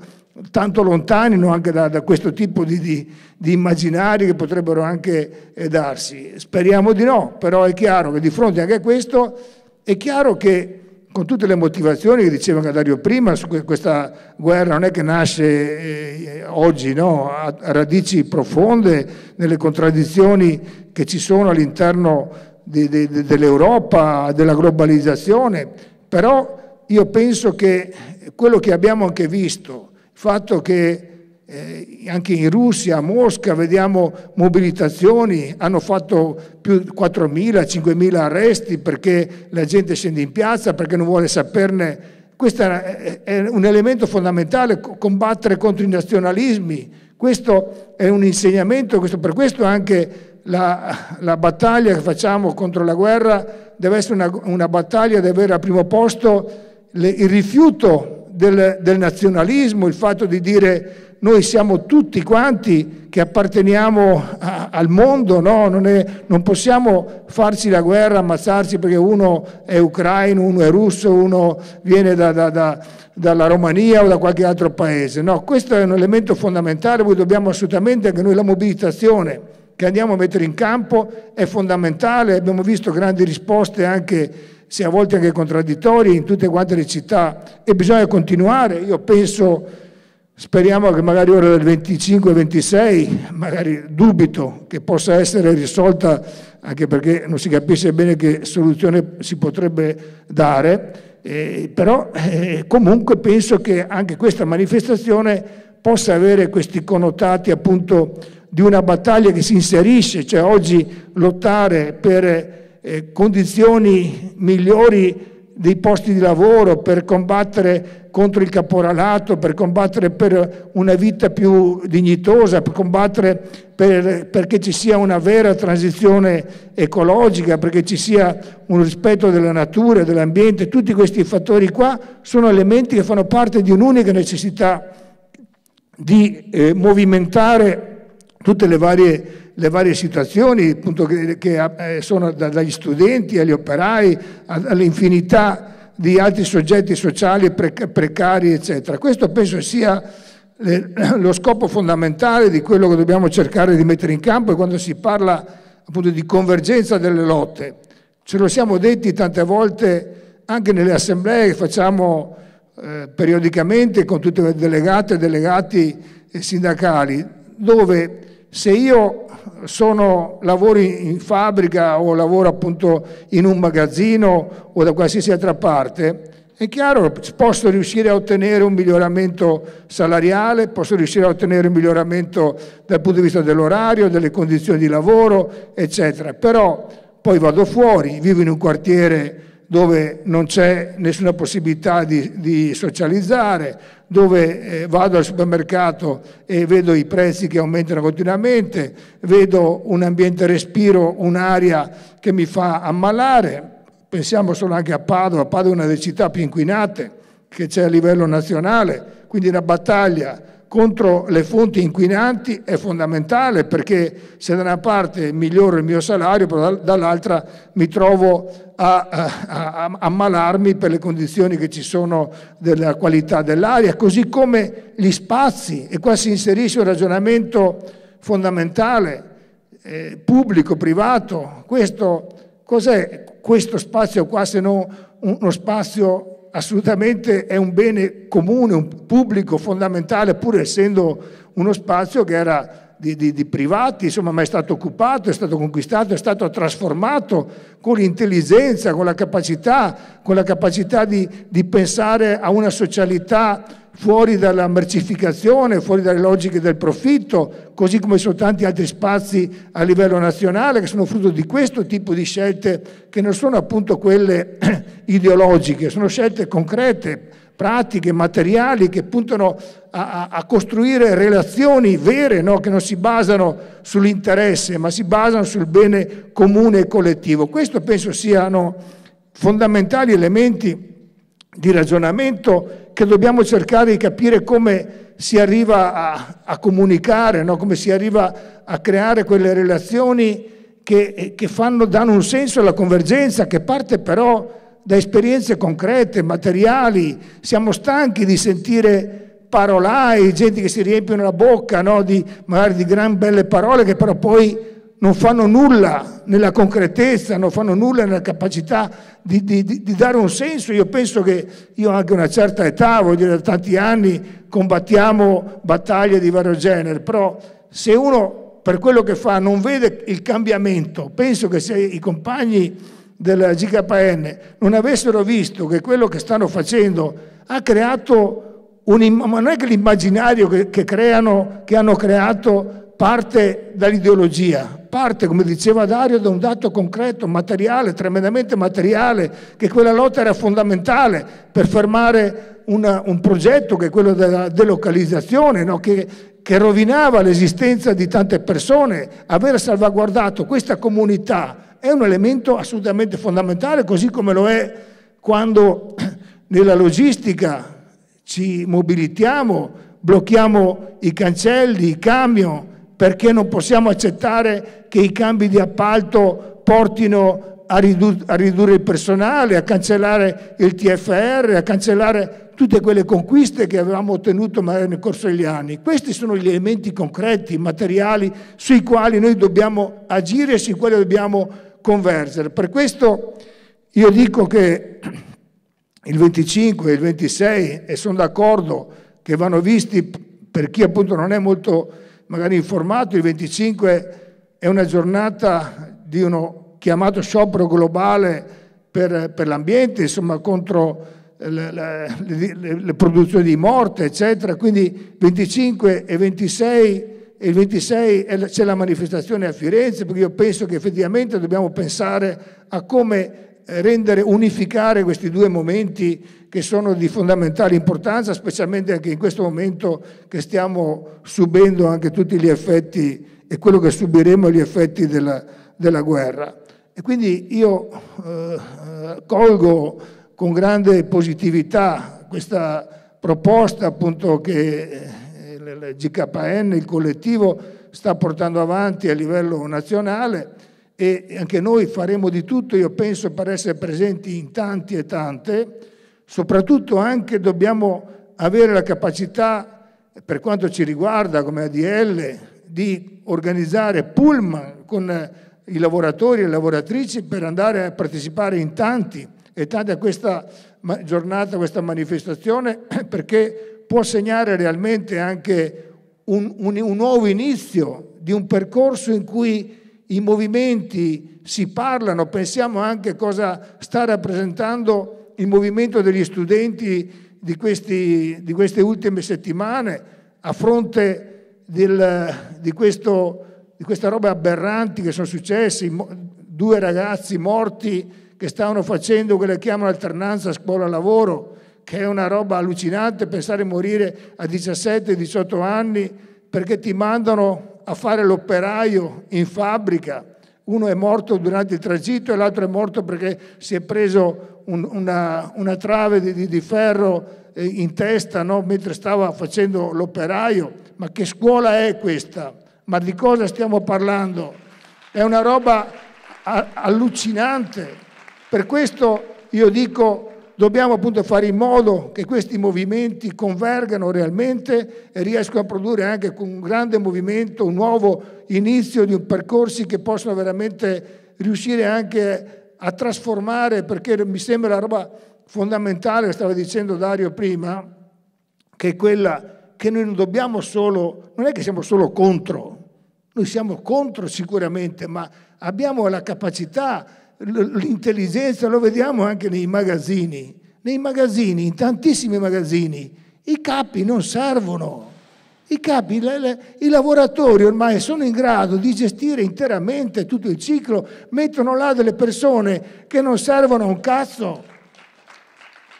tanto lontani no? anche da, da, questo tipo di, di, di, immaginari che potrebbero anche eh, darsi. Speriamo di no, però è chiaro che di fronte anche a questo è chiaro che con tutte le motivazioni che diceva Dario prima, su questa guerra non è che nasce eh, oggi, no? ha radici profonde nelle contraddizioni che ci sono all'interno de, de, de, dell'Europa, della globalizzazione, però io penso che quello che abbiamo anche visto, fatto che eh, anche in Russia, a Mosca, vediamo mobilitazioni, hanno fatto più di 4.000, 5.000 arresti perché la gente scende in piazza, perché non vuole saperne. Questo è un elemento fondamentale, combattere contro i nazionalismi. Questo è un insegnamento, questo, per questo anche la, la, battaglia che facciamo contro la guerra deve essere una, una battaglia di avere al primo posto le, il rifiuto del, del nazionalismo, il fatto di dire noi siamo tutti quanti che apparteniamo a, al mondo, no? non, è, non, possiamo farci la guerra, ammazzarci perché uno è ucraino, uno è russo, uno viene da, da, da, dalla Romania o da qualche altro paese. No, questo è un elemento fondamentale, poi dobbiamo assolutamente anche noi la mobilitazione che andiamo a mettere in campo è fondamentale, abbiamo visto grandi risposte anche se a volte anche contraddittorie, in tutte quante le città e bisogna continuare. Io penso, speriamo che magari ora del 25-26, magari dubito che possa essere risolta, anche perché non si capisce bene che soluzione si potrebbe dare, eh, però eh, comunque penso che anche questa manifestazione possa avere questi connotati appunto di una battaglia che si inserisce, cioè oggi lottare per eh, condizioni migliori dei posti di lavoro, per combattere contro il caporalato, per combattere per una vita più dignitosa, per combattere per, perché ci sia una vera transizione ecologica, perché ci sia un rispetto della natura, dell'ambiente, tutti questi fattori qua sono elementi che fanno parte di un'unica necessità di eh, movimentare tutte le varie le varie situazioni appunto, che, che eh, sono da, dagli studenti agli operai all'infinità di altri soggetti sociali precari, eccetera. Questo penso sia lo scopo fondamentale di quello che dobbiamo cercare di mettere in campo quando si parla appunto di convergenza delle lotte. Ce lo siamo detti tante volte anche nelle assemblee che facciamo eh, periodicamente con tutte le delegate e delegati eh, sindacali, dove se io sono lavori in fabbrica o lavoro appunto in un magazzino o da qualsiasi altra parte, è chiaro che posso riuscire a ottenere un miglioramento salariale, posso riuscire a ottenere un miglioramento dal punto di vista dell'orario, delle condizioni di lavoro, eccetera. Però poi vado fuori, vivo in un quartiere dove non c'è nessuna possibilità di, di socializzare, dove eh, vado al supermercato e vedo i prezzi che aumentano continuamente, vedo un ambiente respiro, un'aria che mi fa ammalare. Pensiamo solo anche a Padova, Padova è una delle città più inquinate che c'è a livello nazionale, quindi la battaglia contro le fonti inquinanti è fondamentale perché se da una parte miglioro il mio salario, però dall'altra mi trovo a, ammalarmi per le condizioni che ci sono della qualità dell'aria, così come gli spazi. E qua si inserisce un ragionamento fondamentale, eh, pubblico, privato. Questo, cos'è questo spazio qua se non uno spazio assolutamente è un bene comune, un pubblico fondamentale, pur essendo uno spazio che era di, di, di privati, insomma, ma è stato occupato, è stato conquistato, è stato trasformato con l'intelligenza, con la capacità, con la capacità di, di pensare a una socialità fuori dalla mercificazione, fuori dalle logiche del profitto, così come sono tanti altri spazi a livello nazionale che sono frutto di questo tipo di scelte che non sono appunto quelle ideologiche, sono scelte concrete, pratiche, materiali che puntano a, a, a costruire relazioni vere no? che non si basano sull'interesse ma si basano sul bene comune e collettivo. Questo penso siano fondamentali elementi di ragionamento che dobbiamo cercare di capire come si arriva a, a comunicare, no? come si arriva a creare quelle relazioni che, che fanno, danno un senso alla convergenza, che parte però da esperienze concrete, materiali, siamo stanchi di sentire parolai, gente che si riempiono la bocca no? di, magari di gran belle parole che però poi non fanno nulla nella concretezza, non fanno nulla nella capacità di, di, di, dare un senso. Io penso che io anche una certa età, voglio dire da tanti anni, combattiamo battaglie di vario genere, però se uno per quello che fa non vede il cambiamento, penso che se i compagni della GKN non avessero visto che quello che stanno facendo ha creato un ma non è che l'immaginario che, che, creano, che hanno creato parte dall'ideologia, parte, come diceva Dario, da un dato concreto, materiale, tremendamente materiale, che quella lotta era fondamentale per fermare una, un progetto che è quello della delocalizzazione, no? che, che rovinava l'esistenza di tante persone. Aver salvaguardato questa comunità è un elemento assolutamente fondamentale, così come lo è quando nella logistica ci mobilitiamo, blocchiamo i cancelli, i camion, perché non possiamo accettare che i cambi di appalto portino a, ridur a ridurre il personale, a cancellare il TFR, a cancellare tutte quelle conquiste che avevamo ottenuto magari nel corso degli anni. Questi sono gli elementi concreti, materiali, sui quali noi dobbiamo agire e sui quali dobbiamo convergere. Per questo io dico che il 25 e il 26, e sono d'accordo che vanno visti per chi appunto non è molto magari informato, il 25 è una giornata di uno chiamato sciopero globale per, per l'ambiente, insomma contro le, le, le, produzioni di morte, eccetera. Quindi 25 e 26 il 26 c'è la manifestazione a Firenze, perché io penso che effettivamente dobbiamo pensare a come eh, rendere, unificare questi due momenti che sono di fondamentale importanza, specialmente anche in questo momento che stiamo subendo anche tutti gli effetti e quello che subiremo gli effetti della, della guerra. E quindi io eh, eh colgo con grande positività questa proposta appunto che eh, il GKN, il collettivo, sta portando avanti a livello nazionale e anche noi faremo di tutto, io penso, per essere presenti in tanti e tante. Soprattutto anche dobbiamo avere la capacità, per quanto ci riguarda come ADL, di organizzare pullman con i lavoratori e le lavoratrici per andare a partecipare in tanti e tanti a questa giornata, a questa manifestazione, perché può segnare realmente anche un, un, un nuovo inizio di un percorso in cui i movimenti si parlano, pensiamo anche a cosa sta rappresentando il movimento degli studenti di, questi, di queste ultime settimane a fronte del, di, questo, di questa roba aberranti che sono successi, due ragazzi morti che stavano facendo quelle che chiamano alternanza scuola-lavoro, che è una roba allucinante pensare di morire a 17-18 anni perché ti mandano a fare l'operaio in fabbrica. Uno è morto durante il tragitto e l'altro è morto perché si è preso un, una, una, trave di, di ferro eh, in testa no? mentre stava facendo l'operaio. Ma che scuola è questa? Ma di cosa stiamo parlando? È una roba allucinante. Per questo io dico dobbiamo appunto fare in modo che questi movimenti convergano realmente e riescano a produrre anche con un grande movimento un nuovo inizio di percorsi che possono veramente riuscire anche a trasformare, perché mi sembra la roba fondamentale, stava dicendo Dario prima, che è quella che noi non dobbiamo solo, non è che siamo solo contro, noi siamo contro sicuramente, ma abbiamo la capacità l'intelligenza lo vediamo anche nei magazzini, nei magazzini, in tantissimi magazzini, i capi non servono. I capi, le, le, i lavoratori ormai sono in grado di gestire interamente tutto il ciclo, mettono là delle persone che non servono a un cazzo.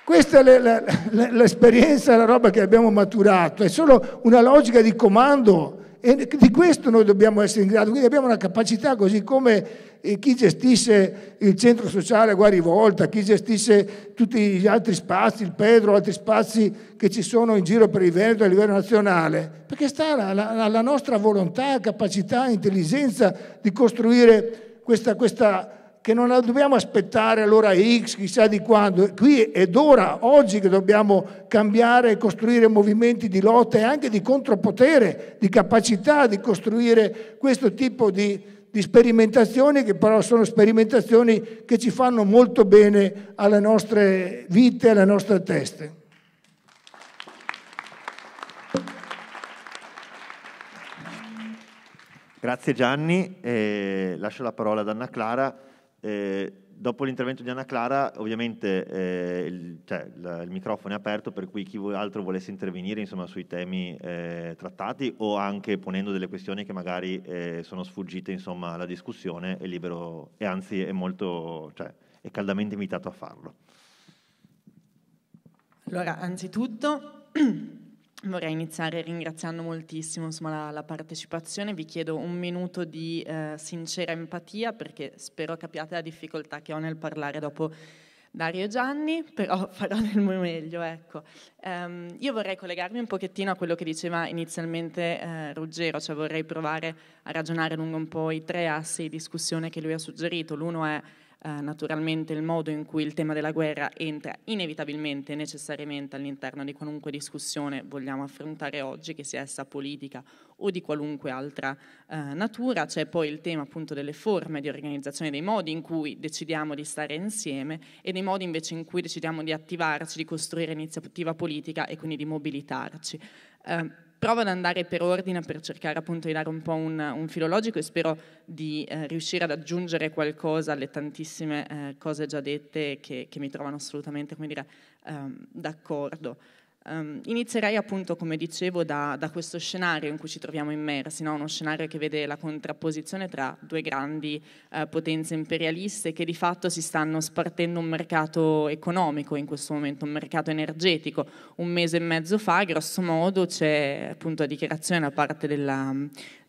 Questa è l'esperienza, la roba che abbiamo maturato, è solo una logica di comando e di questo noi dobbiamo essere in grado, quindi abbiamo una capacità così come eh, chi gestisce il centro sociale a rivolta, chi gestisce tutti gli altri spazi, il Pedro, altri spazi che ci sono in giro per il Veneto a livello nazionale, perché sta alla nostra volontà, capacità, intelligenza di costruire questa, questa che non dobbiamo aspettare allora X, chissà di quando, qui ed ora, oggi che dobbiamo cambiare e costruire movimenti di lotta e anche di contropotere, di capacità di costruire questo tipo di, di sperimentazioni che però sono sperimentazioni che ci fanno molto bene alle nostre vite, alle nostre teste. Grazie Gianni, eh, lascio la parola ad Anna Clara. Eh, dopo l'intervento di Anna Clara, ovviamente eh, il, cioè, la, il, microfono è aperto per cui chi altro volesse intervenire insomma, sui temi eh, trattati o anche ponendo delle questioni che magari eh, sono sfuggite insomma, alla discussione è libero e anzi è, molto, cioè, è caldamente invitato a farlo. Allora, anzitutto Vorrei iniziare ringraziando moltissimo insomma, la, la, partecipazione, vi chiedo un minuto di eh, sincera empatia perché spero capiate la difficoltà che ho nel parlare dopo Dario e Gianni, però farò del mio meglio. Ecco. Um, io vorrei collegarmi un pochettino a quello che diceva inizialmente eh, Ruggero, cioè vorrei provare a ragionare lungo un po' i tre assi di discussione che lui ha suggerito. L'uno è eh, naturalmente il modo in cui il tema della guerra entra inevitabilmente e necessariamente all'interno di qualunque discussione vogliamo affrontare oggi, che sia essa politica o di qualunque altra eh, natura. C'è poi il tema appunto delle forme di organizzazione, dei modi in cui decidiamo di stare insieme e dei modi invece in cui decidiamo di attivarci, di costruire iniziativa politica e quindi di mobilitarci. Eh, Provo ad andare per ordine per cercare appunto di dare un po' un, un filologico e spero di eh, riuscire ad aggiungere qualcosa alle tantissime eh, cose già dette che, che, mi trovano assolutamente, come dire, ehm, d'accordo. Um, inizierei appunto, come dicevo, da, da, questo scenario in cui ci troviamo immersi, no? uno scenario che vede la contrapposizione tra due grandi eh, potenze imperialiste che di fatto si stanno spartendo un mercato economico in questo momento, un mercato energetico. Un mese e mezzo fa, grosso modo, c'è appunto la dichiarazione da parte della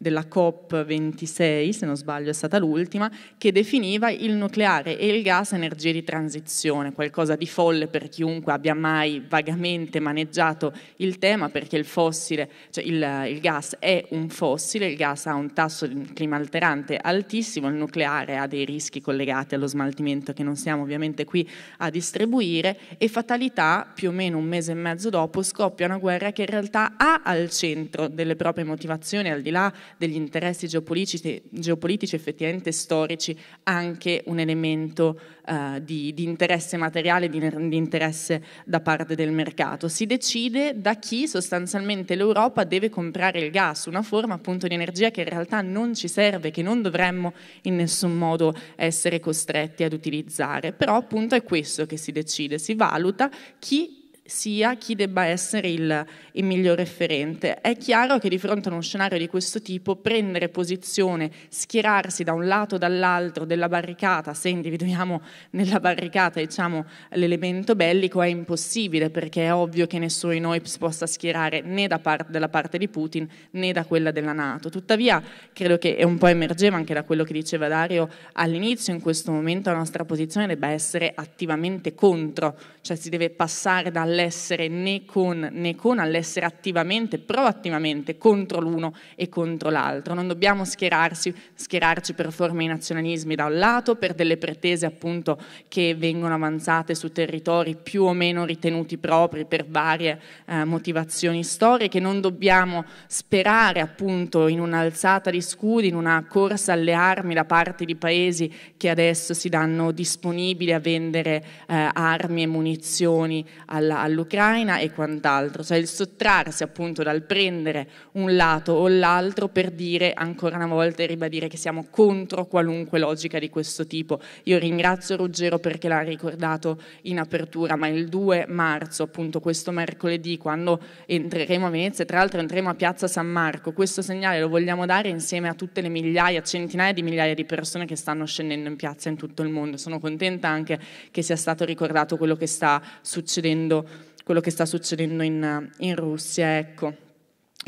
della COP26, se non sbaglio è stata l'ultima, che definiva il nucleare e il gas energie di transizione, qualcosa di folle per chiunque abbia mai vagamente maneggiato il tema, perché il fossile, cioè il, il gas è un fossile, il gas ha un tasso di clima alterante altissimo, il nucleare ha dei rischi collegati allo smaltimento che non siamo ovviamente qui a distribuire e fatalità, più o meno un mese e mezzo dopo, scoppia una guerra che in realtà ha al centro delle proprie motivazioni, al di là degli interessi geopolitici, geopolitici effettivamente storici anche un elemento eh, di, di, interesse materiale, di, di interesse da parte del mercato. Si decide da chi sostanzialmente l'Europa deve comprare il gas, una forma appunto di energia che in realtà non ci serve, che non dovremmo in nessun modo essere costretti ad utilizzare. Però appunto è questo che si decide, si valuta chi sia chi debba essere il, il, miglior referente. È chiaro che di fronte a uno scenario di questo tipo prendere posizione, schierarsi da un lato o dall'altro della barricata, se individuiamo nella barricata diciamo, l'elemento bellico, è impossibile perché è ovvio che nessuno di noi si possa schierare né da parte, dalla parte di Putin né da quella della Nato. Tuttavia credo che, un po' emergeva anche da quello che diceva Dario all'inizio, in questo momento la nostra posizione debba essere attivamente contro, cioè si deve passare dal all'essere né con né con, all'essere attivamente, proattivamente contro l'uno e contro l'altro. Non dobbiamo schierarsi, schierarci per forme di nazionalismi da un lato, per delle pretese appunto che vengono avanzate su territori più o meno ritenuti propri per varie eh, motivazioni storiche, non dobbiamo sperare appunto in un'alzata di scudi, in una corsa alle armi da parte di paesi che adesso si danno disponibili a vendere eh, armi e munizioni alla, alla all'Ucraina e quant'altro, cioè il sottrarsi appunto dal prendere un lato o l'altro per dire ancora una volta e ribadire che siamo contro qualunque logica di questo tipo. Io ringrazio Ruggero perché l'ha ricordato in apertura, ma il 2 marzo, appunto questo mercoledì, quando entreremo a Venezia, tra l'altro entreremo a Piazza San Marco, questo segnale lo vogliamo dare insieme a tutte le migliaia, centinaia di migliaia di persone che stanno scendendo in piazza in tutto il mondo. Sono contenta anche che sia stato ricordato quello che sta succedendo quello che sta succedendo in, in Russia. Ecco.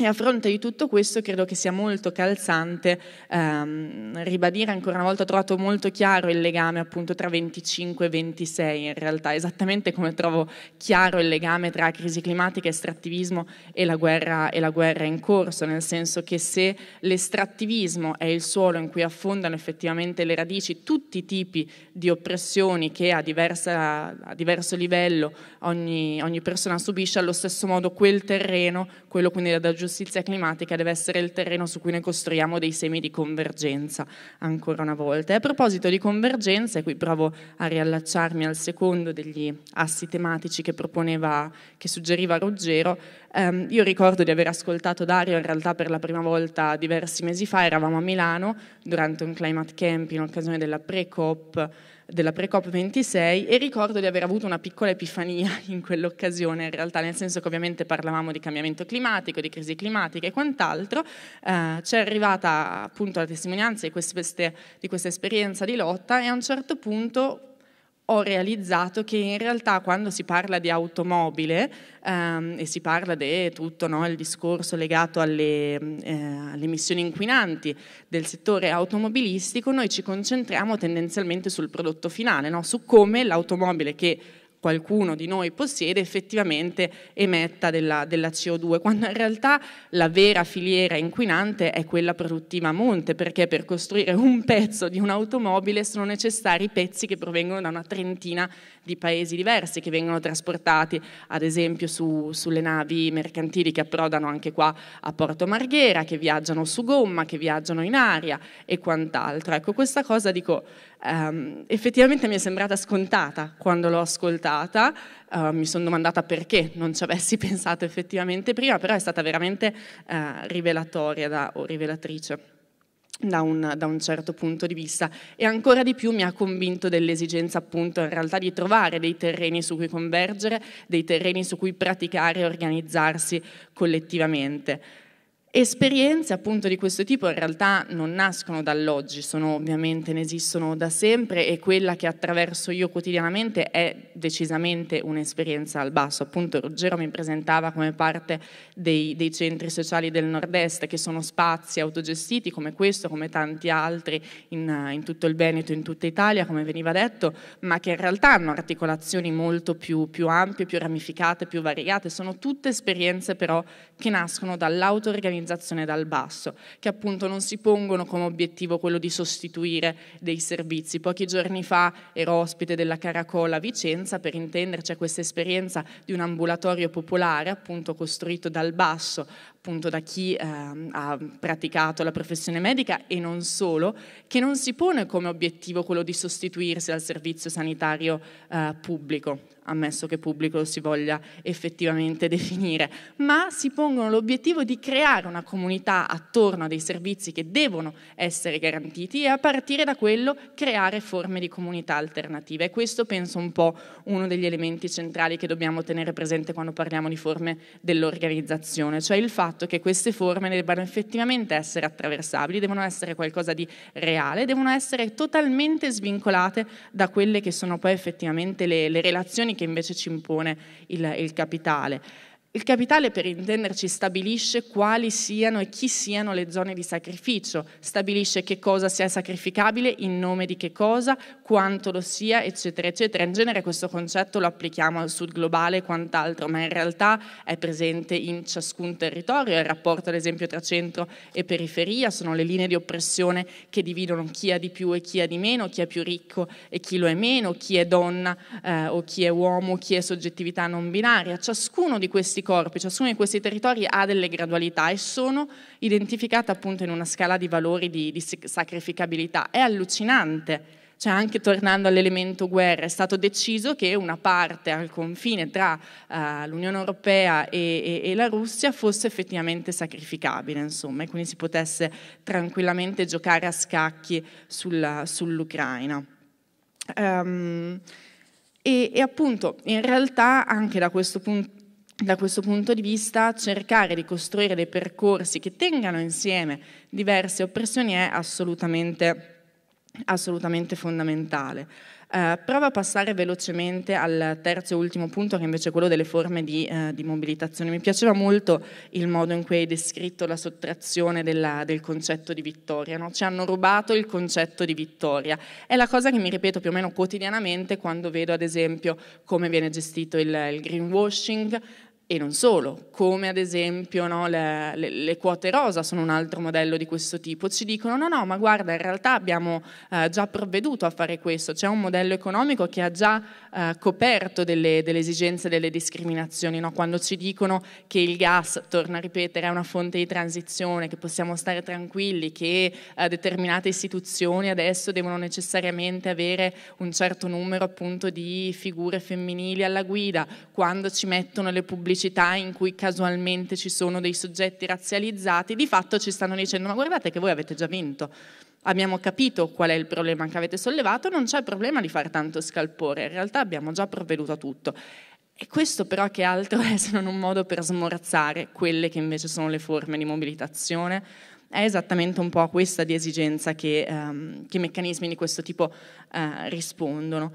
E a fronte di tutto questo credo che sia molto calzante ehm, ribadire ancora una volta, ho trovato molto chiaro il legame appunto tra 25 e 26 in realtà, esattamente come trovo chiaro il legame tra crisi climatica, estrattivismo e la guerra, e la guerra in corso, nel senso che se l'estrattivismo è il suolo in cui affondano effettivamente le radici tutti i tipi di oppressioni che a, diversa, a diverso livello ogni, ogni persona subisce, allo stesso modo quel terreno, quello quindi da giustizia, giustizia climatica deve essere il terreno su cui ne costruiamo dei semi di convergenza, ancora una volta. E a proposito di convergenza, e qui provo a riallacciarmi al secondo degli assi tematici che proponeva, che suggeriva Ruggero, ehm, io ricordo di aver ascoltato Dario in realtà per la prima volta diversi mesi fa, eravamo a Milano durante un climate camp in occasione della pre-COP della Pre-COP26 e ricordo di aver avuto una piccola epifania in quell'occasione, in realtà nel senso che ovviamente parlavamo di cambiamento climatico, di crisi climatica e quant'altro, eh, c'è arrivata appunto la testimonianza di, di questa esperienza di lotta e a un certo punto ho realizzato che in realtà quando si parla di automobile ehm, e si parla di tutto no, il discorso legato alle, eh, alle emissioni inquinanti del settore automobilistico, noi ci concentriamo tendenzialmente sul prodotto finale, no? su come l'automobile che qualcuno di noi possiede effettivamente emetta della, della, CO2, quando in realtà la vera filiera inquinante è quella produttiva a monte, perché per costruire un pezzo di un'automobile sono necessari pezzi che provengono da una trentina di paesi diversi, che vengono trasportati ad esempio su, sulle navi mercantili che approdano anche qua a Porto Marghera, che viaggiano su gomma, che viaggiano in aria e quant'altro. Ecco, questa cosa dico, ehm, effettivamente mi è sembrata scontata quando l'ho ascoltata pensata, uh, mi sono domandata perché non ci avessi pensato effettivamente prima, però è stata veramente uh, rivelatoria da, o rivelatrice. Da un, da un, certo punto di vista e ancora di più mi ha convinto dell'esigenza appunto in realtà di trovare dei terreni su cui convergere, dei terreni su cui praticare e organizzarsi collettivamente. Esperienze appunto di questo tipo in realtà non nascono dall'oggi, sono ovviamente ne esistono da sempre e quella che attraverso io quotidianamente è decisamente un'esperienza al basso. Appunto Ruggero mi presentava come parte dei, dei centri sociali del nord-est che sono spazi autogestiti come questo, come tanti altri in, in tutto il Veneto, in tutta Italia, come veniva detto, ma che in realtà hanno articolazioni molto più, più ampie, più ramificate, più variegate. Sono tutte esperienze però che nascono dall'auto-organizzazione dell'organizzazione dal basso, che appunto non si pongono come obiettivo quello di sostituire dei servizi. Pochi giorni fa ero ospite della Caracola Vicenza, per intenderci a questa esperienza di un ambulatorio popolare appunto costruito dal basso appunto da chi eh, ha praticato la professione medica e non solo, che non si pone come obiettivo quello di sostituirsi al servizio sanitario eh, pubblico, ammesso che pubblico lo si voglia effettivamente definire, ma si pongono l'obiettivo di creare una comunità attorno a dei servizi che devono essere garantiti e a partire da quello creare forme di comunità alternative. E questo penso un po' uno degli elementi centrali che dobbiamo tenere presente quando parliamo di forme dell'organizzazione, cioè il fatto fatto che queste forme debbano effettivamente essere attraversabili, devono essere qualcosa di reale, devono essere totalmente svincolate da quelle che sono poi effettivamente le, le relazioni che invece ci impone il, il capitale. Il capitale, per intenderci, stabilisce quali siano e chi siano le zone di sacrificio, stabilisce che cosa sia sacrificabile, in nome di che cosa, quanto lo sia, eccetera, eccetera. In genere questo concetto lo applichiamo al sud globale e quant'altro, ma in realtà è presente in ciascun territorio, il rapporto ad esempio tra centro e periferia, sono le linee di oppressione che dividono chi ha di più e chi ha di meno, chi è più ricco e chi lo è meno, chi è donna eh, o chi è uomo, chi è soggettività non binaria. Ciascuno di questi corpi, ciascuno di questi territori ha delle gradualità e sono identificate appunto in una scala di valori di, di sacrificabilità. È allucinante. Cioè anche tornando all'elemento guerra, è stato deciso che una parte al confine tra uh, l'Unione Europea e, e, e, la Russia fosse effettivamente sacrificabile, insomma, e quindi si potesse tranquillamente giocare a scacchi sulla, sull'Ucraina. Um, e, e, appunto in realtà anche da questo punto da questo punto di vista cercare di costruire dei percorsi che tengano insieme diverse oppressioni è assolutamente, assolutamente fondamentale. Eh, provo a passare velocemente al terzo e ultimo punto, che invece è quello delle forme di, eh, di, mobilitazione. Mi piaceva molto il modo in cui hai descritto la sottrazione della, del concetto di vittoria. No? Ci hanno rubato il concetto di vittoria. È la cosa che mi ripeto più o meno quotidianamente quando vedo, ad esempio, come viene gestito il, il greenwashing. E non solo, come ad esempio no, le, le, le, quote rosa sono un altro modello di questo tipo, ci dicono no, no, ma guarda, in realtà abbiamo eh, già provveduto a fare questo, c'è un modello economico che ha già eh, coperto delle, delle, esigenze delle discriminazioni, no? quando ci dicono che il gas, torna a ripetere, è una fonte di transizione, che possiamo stare tranquilli, che eh, determinate istituzioni adesso devono necessariamente avere un certo numero appunto di figure femminili alla guida, quando ci mettono le pubblicità in cui casualmente ci sono dei soggetti razzializzati, di fatto ci stanno dicendo ma guardate che voi avete già vinto abbiamo capito qual è il problema che avete sollevato, non c'è problema di fare tanto scalpore, in realtà abbiamo già provveduto a tutto. E questo però che altro è se non un modo per smorzare quelle che invece sono le forme di mobilitazione? È esattamente un po' a questa di esigenza che, ehm, che meccanismi di questo tipo eh, rispondono.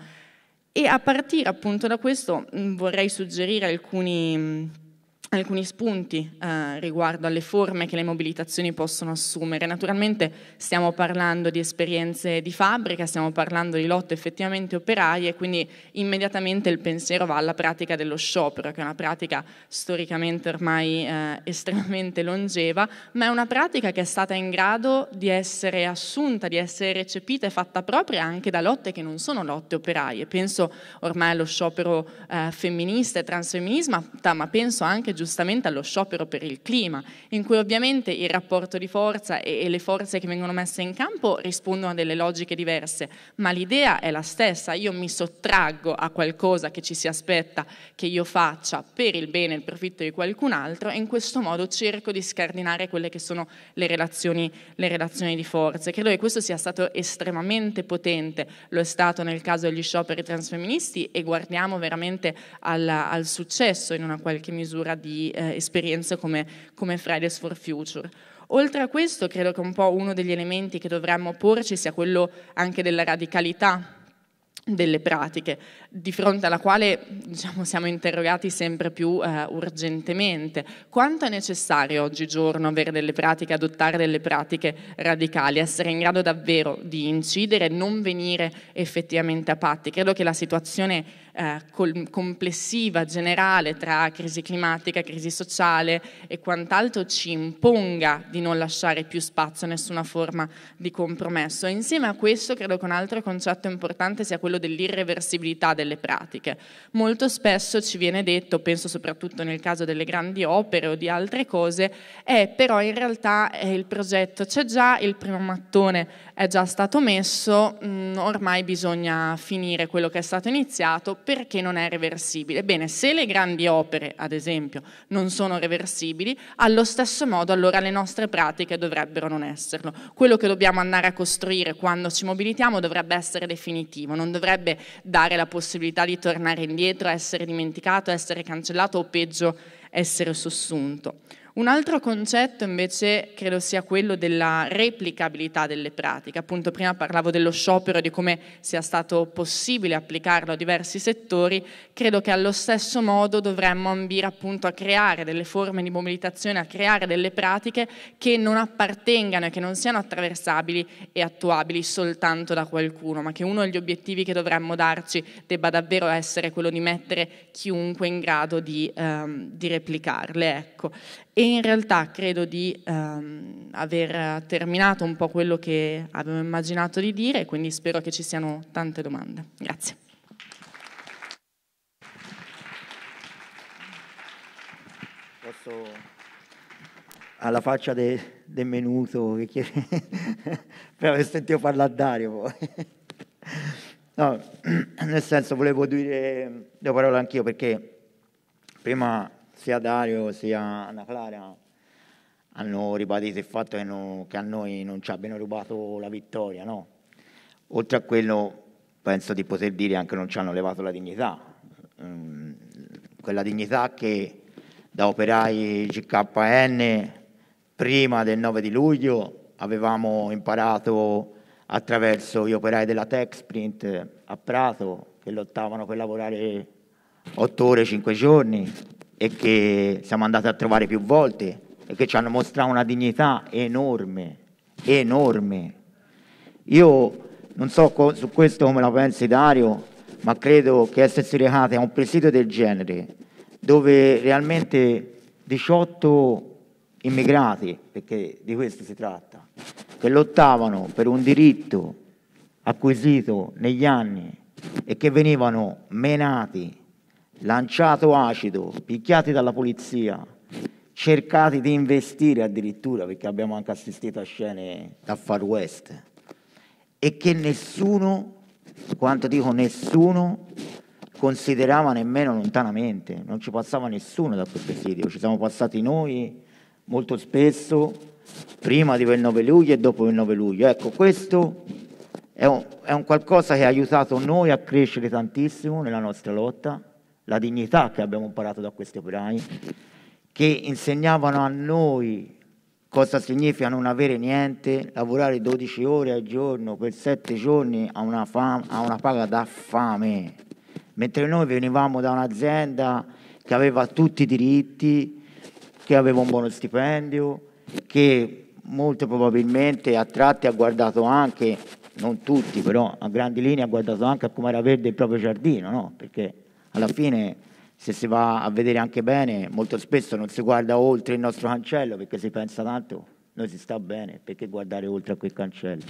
E a partire appunto da questo mm, vorrei suggerire alcuni mm, alcuni spunti eh, riguardo alle forme che le mobilitazioni possono assumere. Naturalmente stiamo parlando di esperienze di fabbrica, stiamo parlando di lotte effettivamente operaie, quindi immediatamente il pensiero va alla pratica dello sciopero, che è una pratica storicamente ormai eh, estremamente longeva, ma è una pratica che è stata in grado di essere assunta, di essere recepita e fatta propria anche da lotte che non sono lotte operaie. Penso ormai allo sciopero eh, femminista e transfemminista, ma penso anche giustamente allo sciopero per il clima, in cui ovviamente il rapporto di forza e, le forze che vengono messe in campo rispondono a delle logiche diverse, ma l'idea è la stessa, io mi sottraggo a qualcosa che ci si aspetta che io faccia per il bene e il profitto di qualcun altro e in questo modo cerco di scardinare quelle che sono le relazioni, le relazioni di forze. Credo che questo sia stato estremamente potente, lo è stato nel caso degli scioperi transfemministi e guardiamo veramente alla, al successo in una qualche misura di di eh, esperienze come, come Fridays for Future. Oltre a questo, credo che un po' uno degli elementi che dovremmo porci sia quello anche della radicalità delle pratiche, di fronte alla quale diciamo, siamo interrogati sempre più eh, urgentemente. Quanto è necessario oggigiorno avere delle pratiche, adottare delle pratiche radicali, essere in grado davvero di incidere, e non venire effettivamente a patti? Credo che la situazione eh, complessiva, generale tra crisi climatica, crisi sociale e quant'altro ci imponga di non lasciare più spazio a nessuna forma di compromesso. E insieme a questo credo che un altro concetto importante sia quello dell'irreversibilità delle pratiche. Molto spesso ci viene detto, penso soprattutto nel caso delle grandi opere o di altre cose, è eh, però in realtà eh, il progetto c'è già, il primo mattone è già stato messo, mm, ormai bisogna finire quello che è stato iniziato perché non è reversibile. Bene, se le grandi opere, ad esempio, non sono reversibili, allo stesso modo allora le nostre pratiche dovrebbero non esserlo. Quello che dobbiamo andare a costruire quando ci mobilitiamo dovrebbe essere definitivo, non dovrebbe dare la possibilità di tornare indietro, essere dimenticato, essere cancellato o peggio essere sussunto. Un altro concetto invece credo sia quello della replicabilità delle pratiche. Appunto prima parlavo dello sciopero e di come sia stato possibile applicarlo a diversi settori, credo che allo stesso modo dovremmo ambire appunto a creare delle forme di mobilitazione, a creare delle pratiche che non appartengano e che non siano attraversabili e attuabili soltanto da qualcuno, ma che uno degli obiettivi che dovremmo darci debba davvero essere quello di mettere chiunque in grado di, ehm, di replicarle. Ecco e in realtà credo di ehm, aver terminato un po' quello che avevo immaginato di dire, quindi spero che ci siano tante domande. Grazie. Posso, alla faccia del de menuto che chiede, per aver sentito parlare a Dario No, nel senso volevo dire due parole anch'io perché prima sia Dario sia Anna Clara hanno ribadito il fatto che, no, che a noi non ci abbiano rubato la vittoria, no? Oltre a quello penso di poter dire anche che non ci hanno levato la dignità, mm, quella dignità che da operai GKN prima del 9 di luglio avevamo imparato attraverso gli operai della TechSprint a Prato che lottavano per lavorare 8 ore, 5 giorni, e che siamo andati a trovare più volte e che ci hanno mostrato una dignità enorme, enorme. Io non so co- su questo come la pensi Dario, ma credo che essersi recati a un presidio del genere, dove realmente 18 immigrati, perché di questo si tratta, che lottavano per un diritto acquisito negli anni e che venivano menati lanciato acido, picchiati dalla polizia, cercati di investire addirittura, perché abbiamo anche assistito a scene da Far West, e che nessuno, quanto dico nessuno, considerava nemmeno lontanamente, non ci passava nessuno da quel presidio, ci siamo passati noi molto spesso, prima di quel 9 luglio e dopo il 9 luglio. Ecco, questo è un, è un qualcosa che ha aiutato noi a crescere tantissimo nella nostra lotta la dignità che abbiamo imparato da questi operai, che insegnavano a noi cosa significa non avere niente, lavorare 12 ore al giorno per 7 giorni a una, fam- a una paga da fame, mentre noi venivamo da un'azienda che aveva tutti i diritti, che aveva un buono stipendio, che molto probabilmente a tratti ha guardato anche, non tutti però, a grandi linee ha guardato anche a come era verde il proprio giardino, no? perché alla fine se si va a vedere anche bene, molto spesso non si guarda oltre il nostro cancello perché si pensa tanto, noi si sta bene, perché guardare oltre a quel cancello?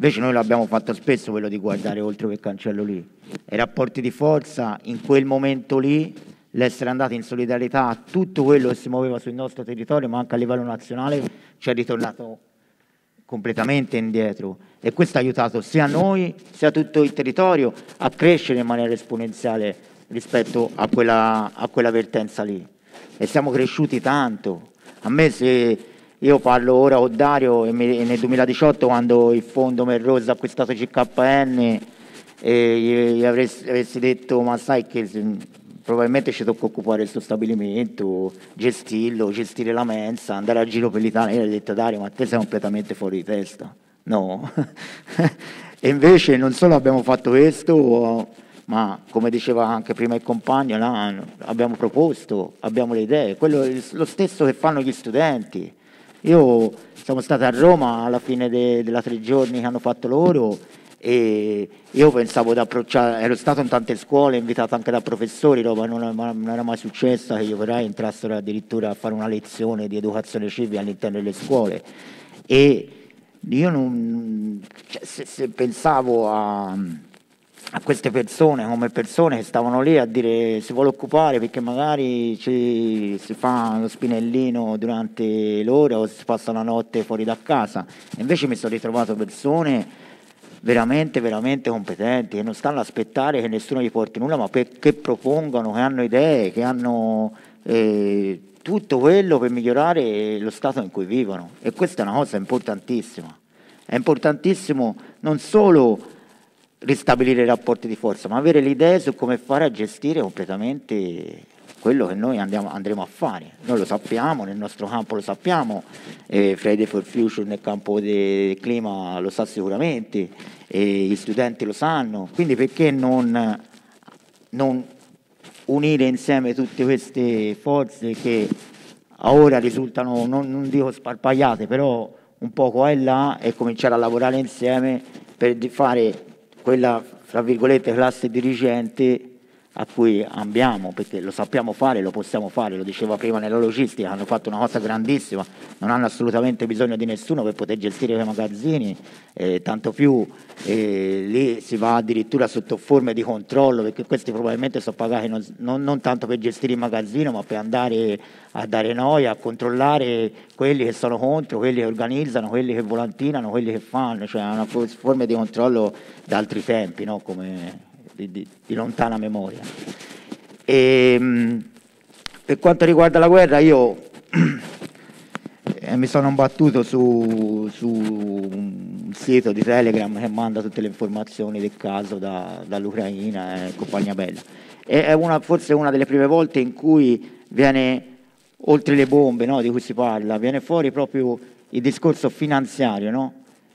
Invece noi l'abbiamo fatto spesso quello di guardare oltre quel cancello lì. I rapporti di forza in quel momento lì, l'essere andati in solidarietà a tutto quello che si muoveva sul nostro territorio, ma anche a livello nazionale, ci è ritornato completamente indietro e questo ha aiutato sia noi sia tutto il territorio a crescere in maniera esponenziale rispetto a quella, a quella vertenza lì. E siamo cresciuti tanto. A me se io parlo ora con Dario e, mi, e nel 2018 quando il fondo Merrosa ha acquistato CKN e gli, avresti, avresti, detto ma sai che se, probabilmente ci tocca occupare il suo stabilimento, gestirlo, gestire la mensa, andare a giro per l'Italia. Io gli ho detto Dario ma te sei completamente fuori di testa. No. e invece non solo abbiamo fatto questo ma come diceva anche prima il compagno, là, abbiamo proposto, abbiamo le idee, quello è lo stesso che fanno gli studenti. Io sono stati a Roma alla fine de, della tre giorni che hanno fatto loro e io pensavo di approcciare, ero stato in tante scuole, invitato anche da professori, roba non, non era mai successa che gli operai entrassero addirittura a fare una lezione di educazione civile all'interno delle scuole. E io non, cioè, se, se pensavo a a queste persone come persone che stavano lì a dire si vuole occupare perché magari ci, si fa lo spinellino durante l'ora o si passa la notte fuori da casa. E invece mi sono ritrovato persone veramente, veramente competenti che non stanno ad aspettare che nessuno gli porti nulla, ma che propongono che hanno idee, che hanno eh, tutto quello per migliorare lo stato in cui vivono. E questa è una cosa importantissima. È importantissimo non solo ristabilire i rapporti di forza, ma avere le idee su come fare a gestire completamente quello che noi andiamo, andremo a fare. Noi lo sappiamo, nel nostro campo lo sappiamo, eh, Friday for Future nel campo del clima lo sa sicuramente, eh, gli studenti lo sanno, quindi perché non, non unire insieme tutte queste forze che ora risultano, non, non dico sparpagliate, però un po' qua e là e cominciare a lavorare insieme per fare quella, fra virgolette, classe dirigente a cui ambiamo, perché lo sappiamo fare, lo possiamo fare, lo diceva prima nella logistica, hanno fatto una cosa grandissima, non hanno assolutamente bisogno di nessuno per poter gestire i magazzini, eh, tanto più eh, lì si va addirittura sotto forme di controllo, perché questi probabilmente sono pagati non, non, non tanto per gestire il magazzino, ma per andare a dare noia, a controllare quelli che sono contro, quelli che organizzano, quelli che volantinano, quelli che fanno, cioè una forma di controllo da altri tempi, no? Come di, di, di lontana memoria. E, ehm, per quanto riguarda la guerra, io eh, mi sono imbattuto su, su, un sito di Telegram che manda tutte le informazioni del caso da, dall'Ucraina e eh, compagnia bella. E è una, forse una delle prime volte in cui viene, oltre le bombe no, di cui si parla, viene fuori proprio il discorso finanziario, no?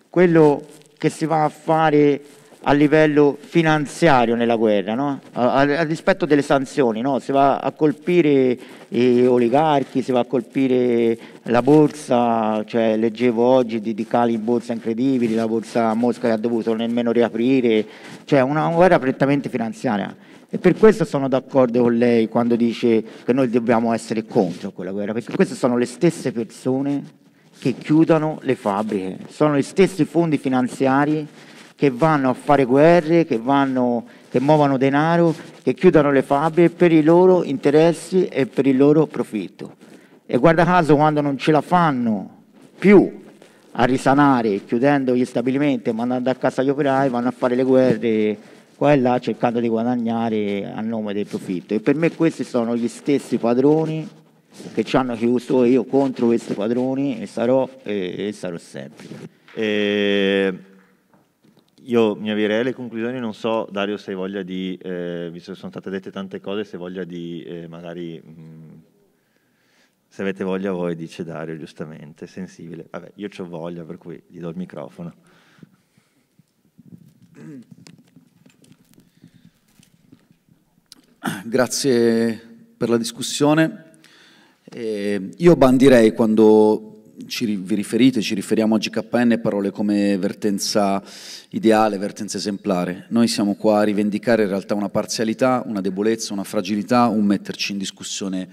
quello che si va a fare a livello finanziario nella guerra, no? a, a, a, rispetto delle sanzioni, no? si va a colpire gli oligarchi, si va a colpire la borsa, cioè, leggevo oggi di, di, cali in borsa incredibili, la borsa a Mosca che ha dovuto nemmeno riaprire, cioè una, una guerra prettamente finanziaria. E per questo sono d'accordo con lei quando dice che noi dobbiamo essere contro quella guerra, perché queste sono le stesse persone che chiudono le fabbriche, sono gli stessi fondi finanziari che vanno a fare guerre, che, vanno, che muovono denaro, che chiudono le fabbriche per i loro interessi e per il loro profitto. E guarda caso quando non ce la fanno più a risanare, chiudendo gli stabilimenti e mandando a casa gli operai, vanno a fare le guerre qua e là cercando di guadagnare a nome del profitto. E per me questi sono gli stessi padroni che ci hanno chiuso io contro questi padroni e sarò, e, e sarò sempre. E eh, io mi avvierei alle conclusioni, non so Dario se hai voglia di, eh, visto che sono state dette tante cose, se voglia di eh, magari, mh, mm, se avete voglia voi, dice Dario giustamente, sensibile. Vabbè, io ho voglia per cui gli do il microfono. Grazie per la discussione. Eh, io bandirei quando ci, vi riferite, ci riferiamo a GKN parole come vertenza ideale, vertenza esemplare. Noi siamo qua a rivendicare in realtà una parzialità, una debolezza, una fragilità, un metterci in discussione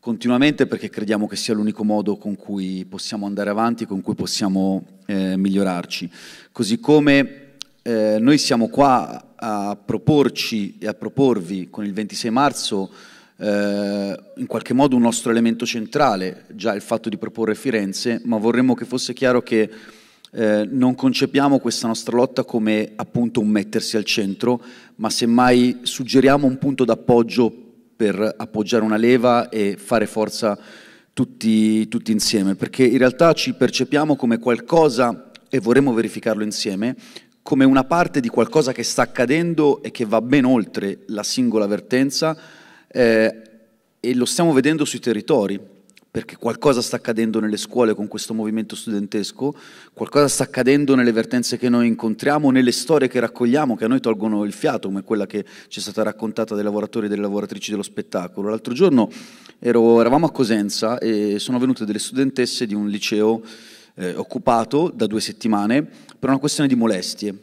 continuamente perché crediamo che sia l'unico modo con cui possiamo andare avanti, con cui possiamo eh, migliorarci. Così come eh, noi siamo qua a proporci e a proporvi con il 26 marzo eh, in qualche modo un nostro elemento centrale, già il fatto di proporre Firenze, ma vorremmo che fosse chiaro che eh, non concepiamo questa nostra lotta come appunto un mettersi al centro, ma semmai suggeriamo un punto d'appoggio per appoggiare una leva e fare forza tutti, tutti insieme, perché in realtà ci percepiamo come qualcosa, e vorremmo verificarlo insieme, come una parte di qualcosa che sta accadendo e che va ben oltre la singola vertenza, eh, e lo stiamo vedendo sui territori, perché qualcosa sta accadendo nelle scuole con questo movimento studentesco, qualcosa sta accadendo nelle vertenze che noi incontriamo, nelle storie che raccogliamo, che a noi tolgono il fiato, come quella che ci è stata raccontata dai lavoratori e delle lavoratrici dello spettacolo. L'altro giorno ero, eravamo a Cosenza e sono venute delle studentesse di un liceo eh, occupato da due settimane per una questione di molestie,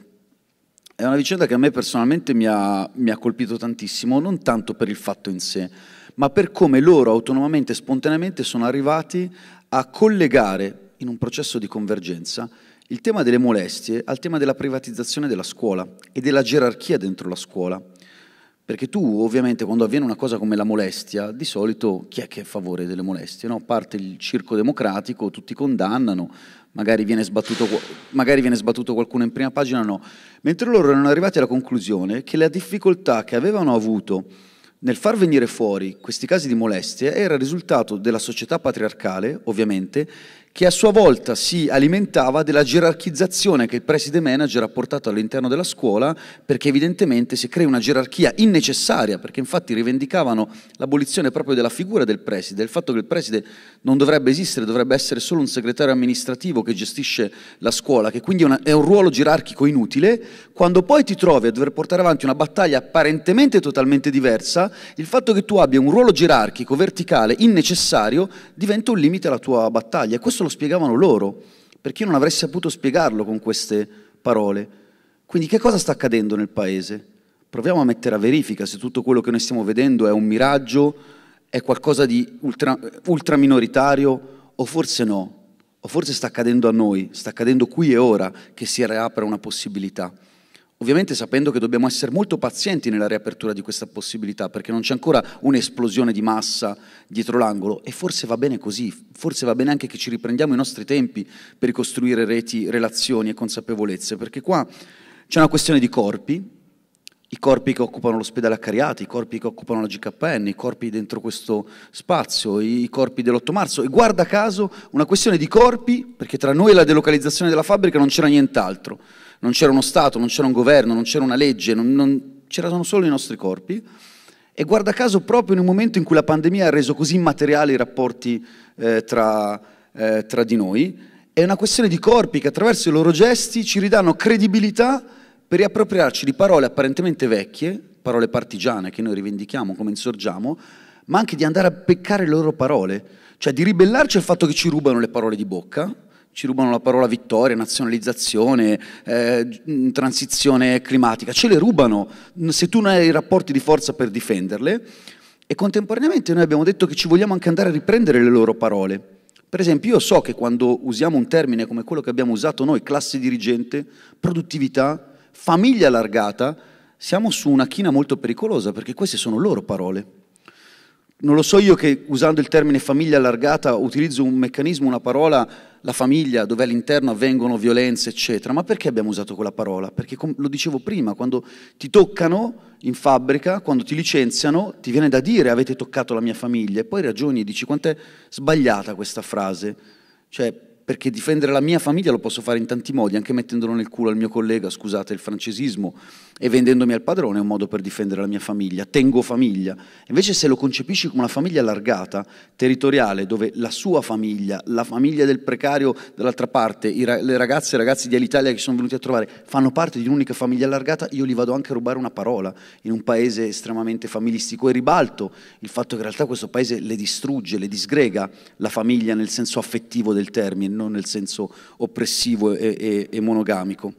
è una vicenda che a me personalmente mi ha, mi ha, colpito tantissimo, non tanto per il fatto in sé, ma per come loro autonomamente e spontaneamente sono arrivati a collegare in un processo di convergenza il tema delle molestie al tema della privatizzazione della scuola e della gerarchia dentro la scuola. Perché tu ovviamente quando avviene una cosa come la molestia, di solito chi è che è a favore delle molestie? No? Parte il circo democratico, tutti condannano, magari viene, sbattuto, magari viene sbattuto qualcuno in prima pagina, no. Mentre loro erano arrivati alla conclusione che la difficoltà che avevano avuto nel far venire fuori questi casi di molestie era il risultato della società patriarcale, ovviamente, che a sua volta si alimentava della gerarchizzazione che il preside manager ha portato all'interno della scuola, perché evidentemente si crea una gerarchia innecessaria, perché infatti rivendicavano l'abolizione proprio della figura del preside, il fatto che il preside non dovrebbe esistere, dovrebbe essere solo un segretario amministrativo che gestisce la scuola, che quindi è, una, è un ruolo gerarchico inutile, quando poi ti trovi a dover portare avanti una battaglia apparentemente totalmente diversa, il fatto che tu abbia un ruolo gerarchico, verticale, innecessario, diventa un limite alla tua battaglia. E questo lo spiegavano loro, perché io non avrei saputo spiegarlo con queste parole. Quindi che cosa sta accadendo nel paese? Proviamo a mettere a verifica se tutto quello che noi stiamo vedendo è un miraggio, è qualcosa di ultra, ultra minoritario o forse no, o forse sta accadendo a noi, sta accadendo qui e ora che si riapre una possibilità. Ovviamente sapendo che dobbiamo essere molto pazienti nella riapertura di questa possibilità, perché non c'è ancora un'esplosione di massa dietro l'angolo e forse va bene così, forse va bene anche che ci riprendiamo i nostri tempi per ricostruire reti, relazioni e consapevolezze, perché qua c'è una questione di corpi, i corpi che occupano l'ospedale a Cariati, i corpi che occupano la GKN, i corpi dentro questo spazio, i corpi dell'8 marzo e guarda caso una questione di corpi, perché tra noi e la delocalizzazione della fabbrica non c'era nient'altro non c'era uno Stato, non c'era un governo, non c'era una legge, non, non, c'erano solo i nostri corpi. E guarda caso proprio in un momento in cui la pandemia ha reso così immateriali i rapporti eh, tra, eh, tra di noi, è una questione di corpi che attraverso i loro gesti ci ridanno credibilità per riappropriarci di parole apparentemente vecchie, parole partigiane che noi rivendichiamo come insorgiamo, ma anche di andare a peccare le loro parole, cioè di ribellarci al fatto che ci rubano le parole di bocca, ci rubano la parola vittoria, nazionalizzazione, eh, transizione climatica, ce le rubano se tu non hai i rapporti di forza per difenderle e contemporaneamente noi abbiamo detto che ci vogliamo anche andare a riprendere le loro parole. Per esempio io so che quando usiamo un termine come quello che abbiamo usato noi, classe dirigente, produttività, famiglia allargata, siamo su una china molto pericolosa perché queste sono loro parole non lo so io che usando il termine famiglia allargata utilizzo un meccanismo, una parola la famiglia, dove all'interno avvengono violenze, eccetera. Ma perché abbiamo usato quella parola? Perché, come lo dicevo prima, quando ti toccano in fabbrica, quando ti licenziano, ti viene da dire avete toccato la mia famiglia e poi ragioni e dici quanto è sbagliata questa frase. Cioè, perché difendere la mia famiglia lo posso fare in tanti modi, anche mettendolo nel culo al mio collega, scusate il francesismo, e vendendomi al padrone è un modo per difendere la mia famiglia, tengo famiglia. Invece se lo concepisci come una famiglia allargata, territoriale, dove la sua famiglia, la famiglia del precario dall'altra parte, ra- le ragazze e i ragazzi di Alitalia che sono venuti a trovare fanno parte di un'unica famiglia allargata, io gli vado anche a rubare una parola in un paese estremamente familistico e ribalto il fatto che in realtà questo paese le distrugge, le disgrega la famiglia nel senso affettivo del termine, non nel senso oppressivo e, e, e monogamico.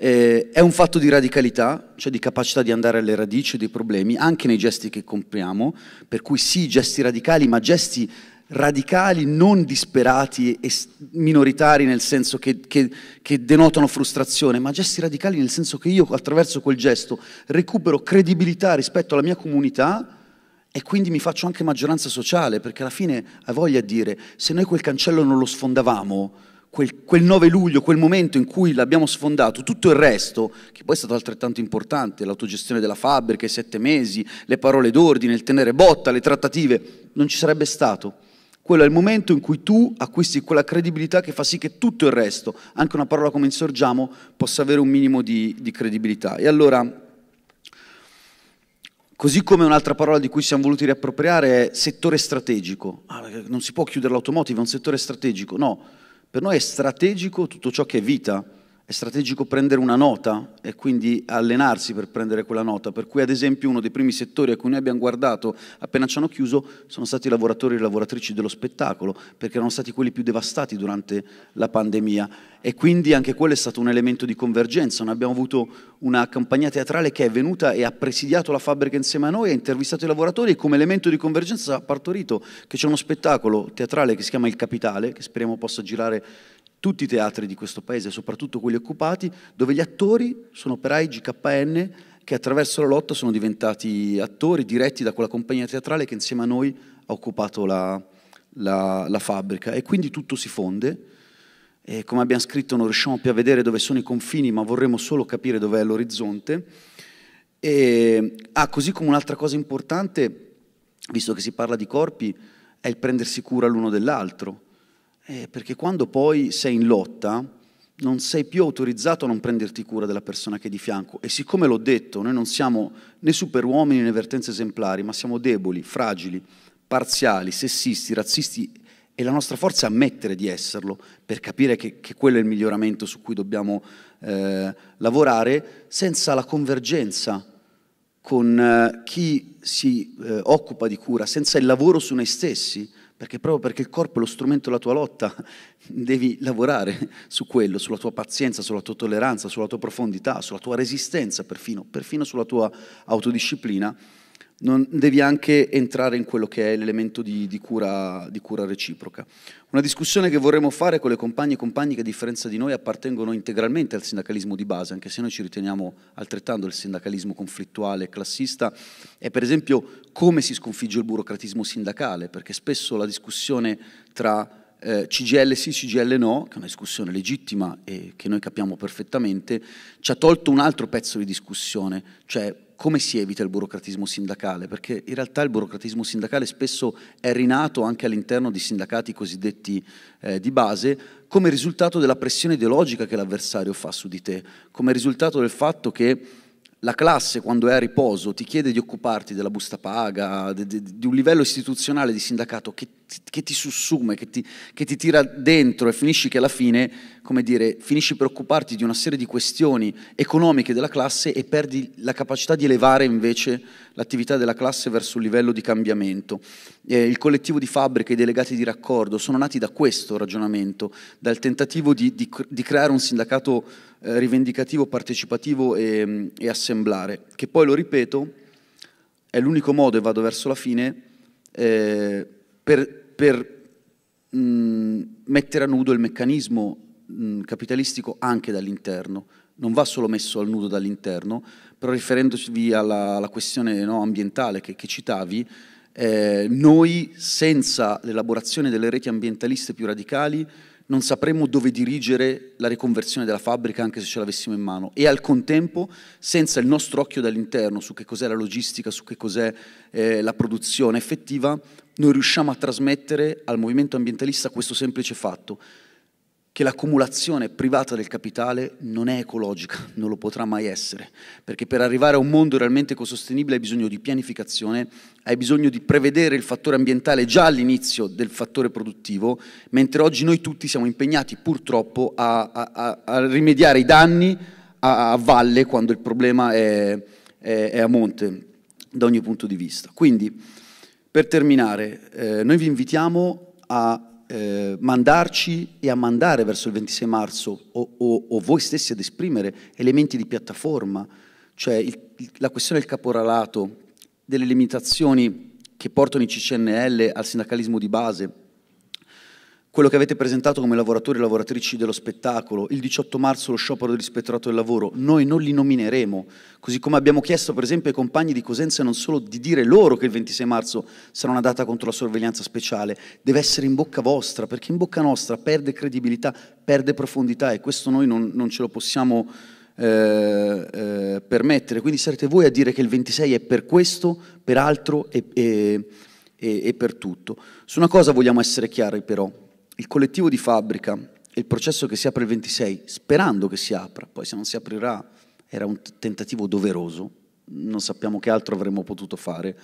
Eh, è un fatto di radicalità, cioè di capacità di andare alle radici dei problemi, anche nei gesti che compriamo, per cui sì, gesti radicali, ma gesti radicali non disperati e minoritari nel senso che, che, che denotano frustrazione, ma gesti radicali nel senso che io attraverso quel gesto recupero credibilità rispetto alla mia comunità e quindi mi faccio anche maggioranza sociale, perché alla fine ha voglia di dire, se noi quel cancello non lo sfondavamo, quel, quel 9 luglio, quel momento in cui l'abbiamo sfondato, tutto il resto, che poi è stato altrettanto importante, l'autogestione della fabbrica, i sette mesi, le parole d'ordine, il tenere botta, le trattative, non ci sarebbe stato. Quello è il momento in cui tu acquisti quella credibilità che fa sì che tutto il resto, anche una parola come insorgiamo, possa avere un minimo di, di credibilità. E allora, così come un'altra parola di cui siamo voluti riappropriare è settore strategico. Ah, non si può chiudere l'automotive, è un settore strategico. No, per noi è strategico tutto ciò che è vita, è strategico prendere una nota e quindi allenarsi per prendere quella nota. Per cui, ad esempio, uno dei primi settori a cui noi abbiamo guardato appena ci hanno chiuso sono stati i lavoratori e le lavoratrici dello spettacolo, perché erano stati quelli più devastati durante la pandemia. E quindi anche quello è stato un elemento di convergenza. Noi abbiamo avuto una campagna teatrale che è venuta e ha presidiato la fabbrica insieme a noi, ha intervistato i lavoratori e come elemento di convergenza ha partorito che c'è uno spettacolo teatrale che si chiama Il Capitale, che speriamo possa girare tutti i teatri di questo paese, soprattutto quelli occupati, dove gli attori sono operai GKN che attraverso la lotta sono diventati attori diretti da quella compagnia teatrale che insieme a noi ha occupato la, la, la fabbrica e quindi tutto si fonde. E come abbiamo scritto non riusciamo più a vedere dove sono i confini, ma vorremmo solo capire dov'è l'orizzonte. E, ah, così come un'altra cosa importante, visto che si parla di corpi, è il prendersi cura l'uno dell'altro eh, perché quando poi sei in lotta non sei più autorizzato a non prenderti cura della persona che è di fianco. E siccome l'ho detto, noi non siamo né superuomini né vertenze esemplari, ma siamo deboli, fragili, parziali, sessisti, razzisti e la nostra forza è ammettere di esserlo per capire che, che quello è il miglioramento su cui dobbiamo eh, lavorare senza la convergenza con eh, chi si eh, occupa di cura, senza il lavoro su noi stessi, perché proprio perché il corpo è lo strumento della tua lotta, devi lavorare su quello, sulla tua pazienza, sulla tua tolleranza, sulla tua profondità, sulla tua resistenza, perfino, perfino sulla tua autodisciplina non, devi anche entrare in quello che è l'elemento di, di, cura, di, cura, reciproca. Una discussione che vorremmo fare con le compagne e compagni che a differenza di noi appartengono integralmente al sindacalismo di base, anche se noi ci riteniamo altrettanto il sindacalismo conflittuale e classista, è per esempio come si sconfigge il burocratismo sindacale, perché spesso la discussione tra eh, CGL sì, CGL no, che è una discussione legittima e che noi capiamo perfettamente, ci ha tolto un altro pezzo di discussione, cioè come si evita il burocratismo sindacale? Perché in realtà il burocratismo sindacale spesso è rinato anche all'interno di sindacati cosiddetti eh, di base come risultato della pressione ideologica che l'avversario fa su di te, come risultato del fatto che la classe quando è a riposo ti chiede di occuparti della busta paga, di, di, di un livello istituzionale di sindacato che che ti sussume, che ti, che ti, tira dentro e finisci che alla fine, come dire, finisci per occuparti di una serie di questioni economiche della classe e perdi la capacità di elevare invece l'attività della classe verso un livello di cambiamento. Eh, il collettivo di fabbriche, i delegati di raccordo sono nati da questo ragionamento, dal tentativo di, di, di creare un sindacato eh, rivendicativo, partecipativo e, e assemblare, che poi, lo ripeto, è l'unico modo, e vado verso la fine, eh, per, per mh, mm, mettere a nudo il meccanismo mh, mm, capitalistico anche dall'interno. Non va solo messo al nudo dall'interno, però riferendosi alla, alla questione no, ambientale che, che citavi, eh, noi senza l'elaborazione delle reti ambientaliste più radicali non sapremmo dove dirigere la riconversione della fabbrica anche se ce l'avessimo in mano e al contempo senza il nostro occhio dall'interno su che cos'è la logistica, su che cos'è eh, la produzione effettiva, noi riusciamo a trasmettere al movimento ambientalista questo semplice fatto che l'accumulazione privata del capitale non è ecologica, non lo potrà mai essere, perché per arrivare a un mondo realmente ecosostenibile hai bisogno di pianificazione, hai bisogno di prevedere il fattore ambientale già all'inizio del fattore produttivo, mentre oggi noi tutti siamo impegnati purtroppo a, a, a rimediare i danni a, a, valle quando il problema è, è, è, a monte da ogni punto di vista. Quindi, per terminare, eh, noi vi invitiamo a eh, mandarci e a mandare verso il 26 marzo o, o, o voi stessi ad esprimere elementi di piattaforma, cioè il, la questione del caporalato, delle limitazioni che portano i CCNL al sindacalismo di base, quello che avete presentato come lavoratori e lavoratrici dello spettacolo, il 18 marzo lo sciopero dell'ispettorato del lavoro, noi non li nomineremo, così come abbiamo chiesto per esempio ai compagni di Cosenza non solo di dire loro che il 26 marzo sarà una data contro la sorveglianza speciale, deve essere in bocca vostra, perché in bocca nostra perde credibilità, perde profondità e questo noi non, non ce lo possiamo eh, eh, permettere. Quindi sarete voi a dire che il 26 è per questo, per altro e, e, e, e per tutto. Su una cosa vogliamo essere chiari però il collettivo di fabbrica e il processo che si apre il 26, sperando che si apra, poi se non si aprirà era un tentativo doveroso, non sappiamo che altro avremmo potuto fare,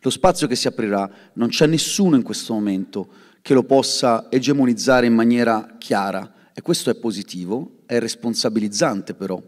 lo spazio che si aprirà non c'è nessuno in questo momento che lo possa egemonizzare in maniera chiara e questo è positivo, è responsabilizzante però,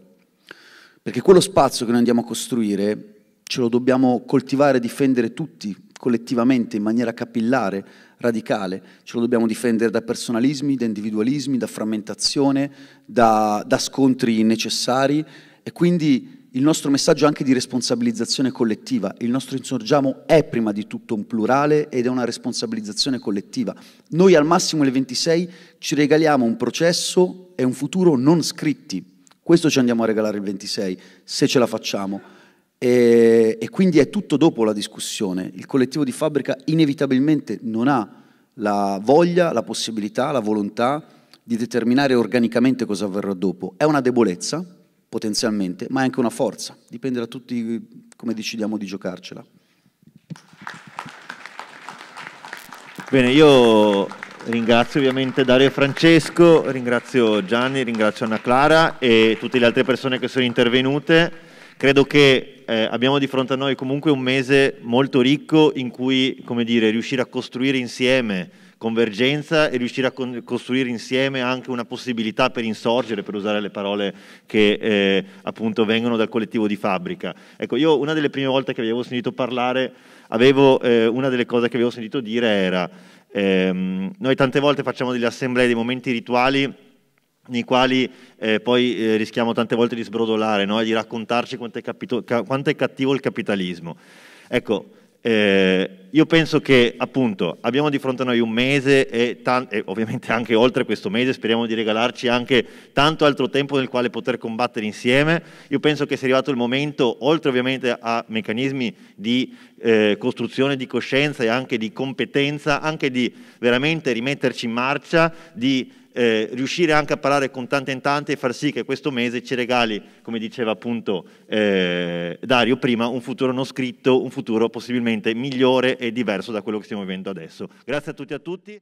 perché quello spazio che noi andiamo a costruire ce lo dobbiamo coltivare e difendere tutti collettivamente, in maniera capillare, radicale. Ce lo dobbiamo difendere da personalismi, da individualismi, da frammentazione, da, da scontri innecessari e quindi il nostro messaggio è anche di responsabilizzazione collettiva. Il nostro insorgiamo è prima di tutto un plurale ed è una responsabilizzazione collettiva. Noi al massimo alle 26 ci regaliamo un processo e un futuro non scritti. Questo ci andiamo a regalare il 26, se ce la facciamo e, e, quindi è tutto dopo la discussione. Il collettivo di fabbrica inevitabilmente non ha la voglia, la possibilità, la volontà di determinare organicamente cosa avverrà dopo. È una debolezza, potenzialmente, ma è anche una forza. Dipende da tutti come decidiamo di giocarcela. Bene, io ringrazio ovviamente Dario e Francesco, ringrazio Gianni, ringrazio Anna Clara e tutte le altre persone che sono intervenute. Credo che eh, abbiamo di fronte a noi comunque un mese molto ricco in cui, come dire, riuscire a costruire insieme convergenza e riuscire a con- costruire insieme anche una possibilità per insorgere, per usare le parole che eh, appunto vengono dal collettivo di fabbrica. Ecco, io una delle prime volte che avevo sentito parlare, avevo, eh, una delle cose che avevo sentito dire era, ehm, noi tante volte facciamo delle assemblee, dei momenti rituali, nei quali eh, poi eh, rischiamo tante volte di sbrodolare, no? di raccontarci quanto è, capito, ca- quanto è cattivo il capitalismo. Ecco, eh, io penso che appunto abbiamo di fronte a noi un mese e, tan- e, ovviamente anche oltre questo mese speriamo di regalarci anche tanto altro tempo nel quale poter combattere insieme. Io penso che sia arrivato il momento, oltre ovviamente a meccanismi di eh, costruzione di coscienza e anche di competenza, anche di veramente rimetterci in marcia, di eh, riuscire anche a parlare con tante in tante e far sì che questo mese ci regali, come diceva appunto eh, Dario prima, un futuro non scritto, un futuro possibilmente migliore e diverso da quello che stiamo vivendo adesso. Grazie a tutti e a tutti.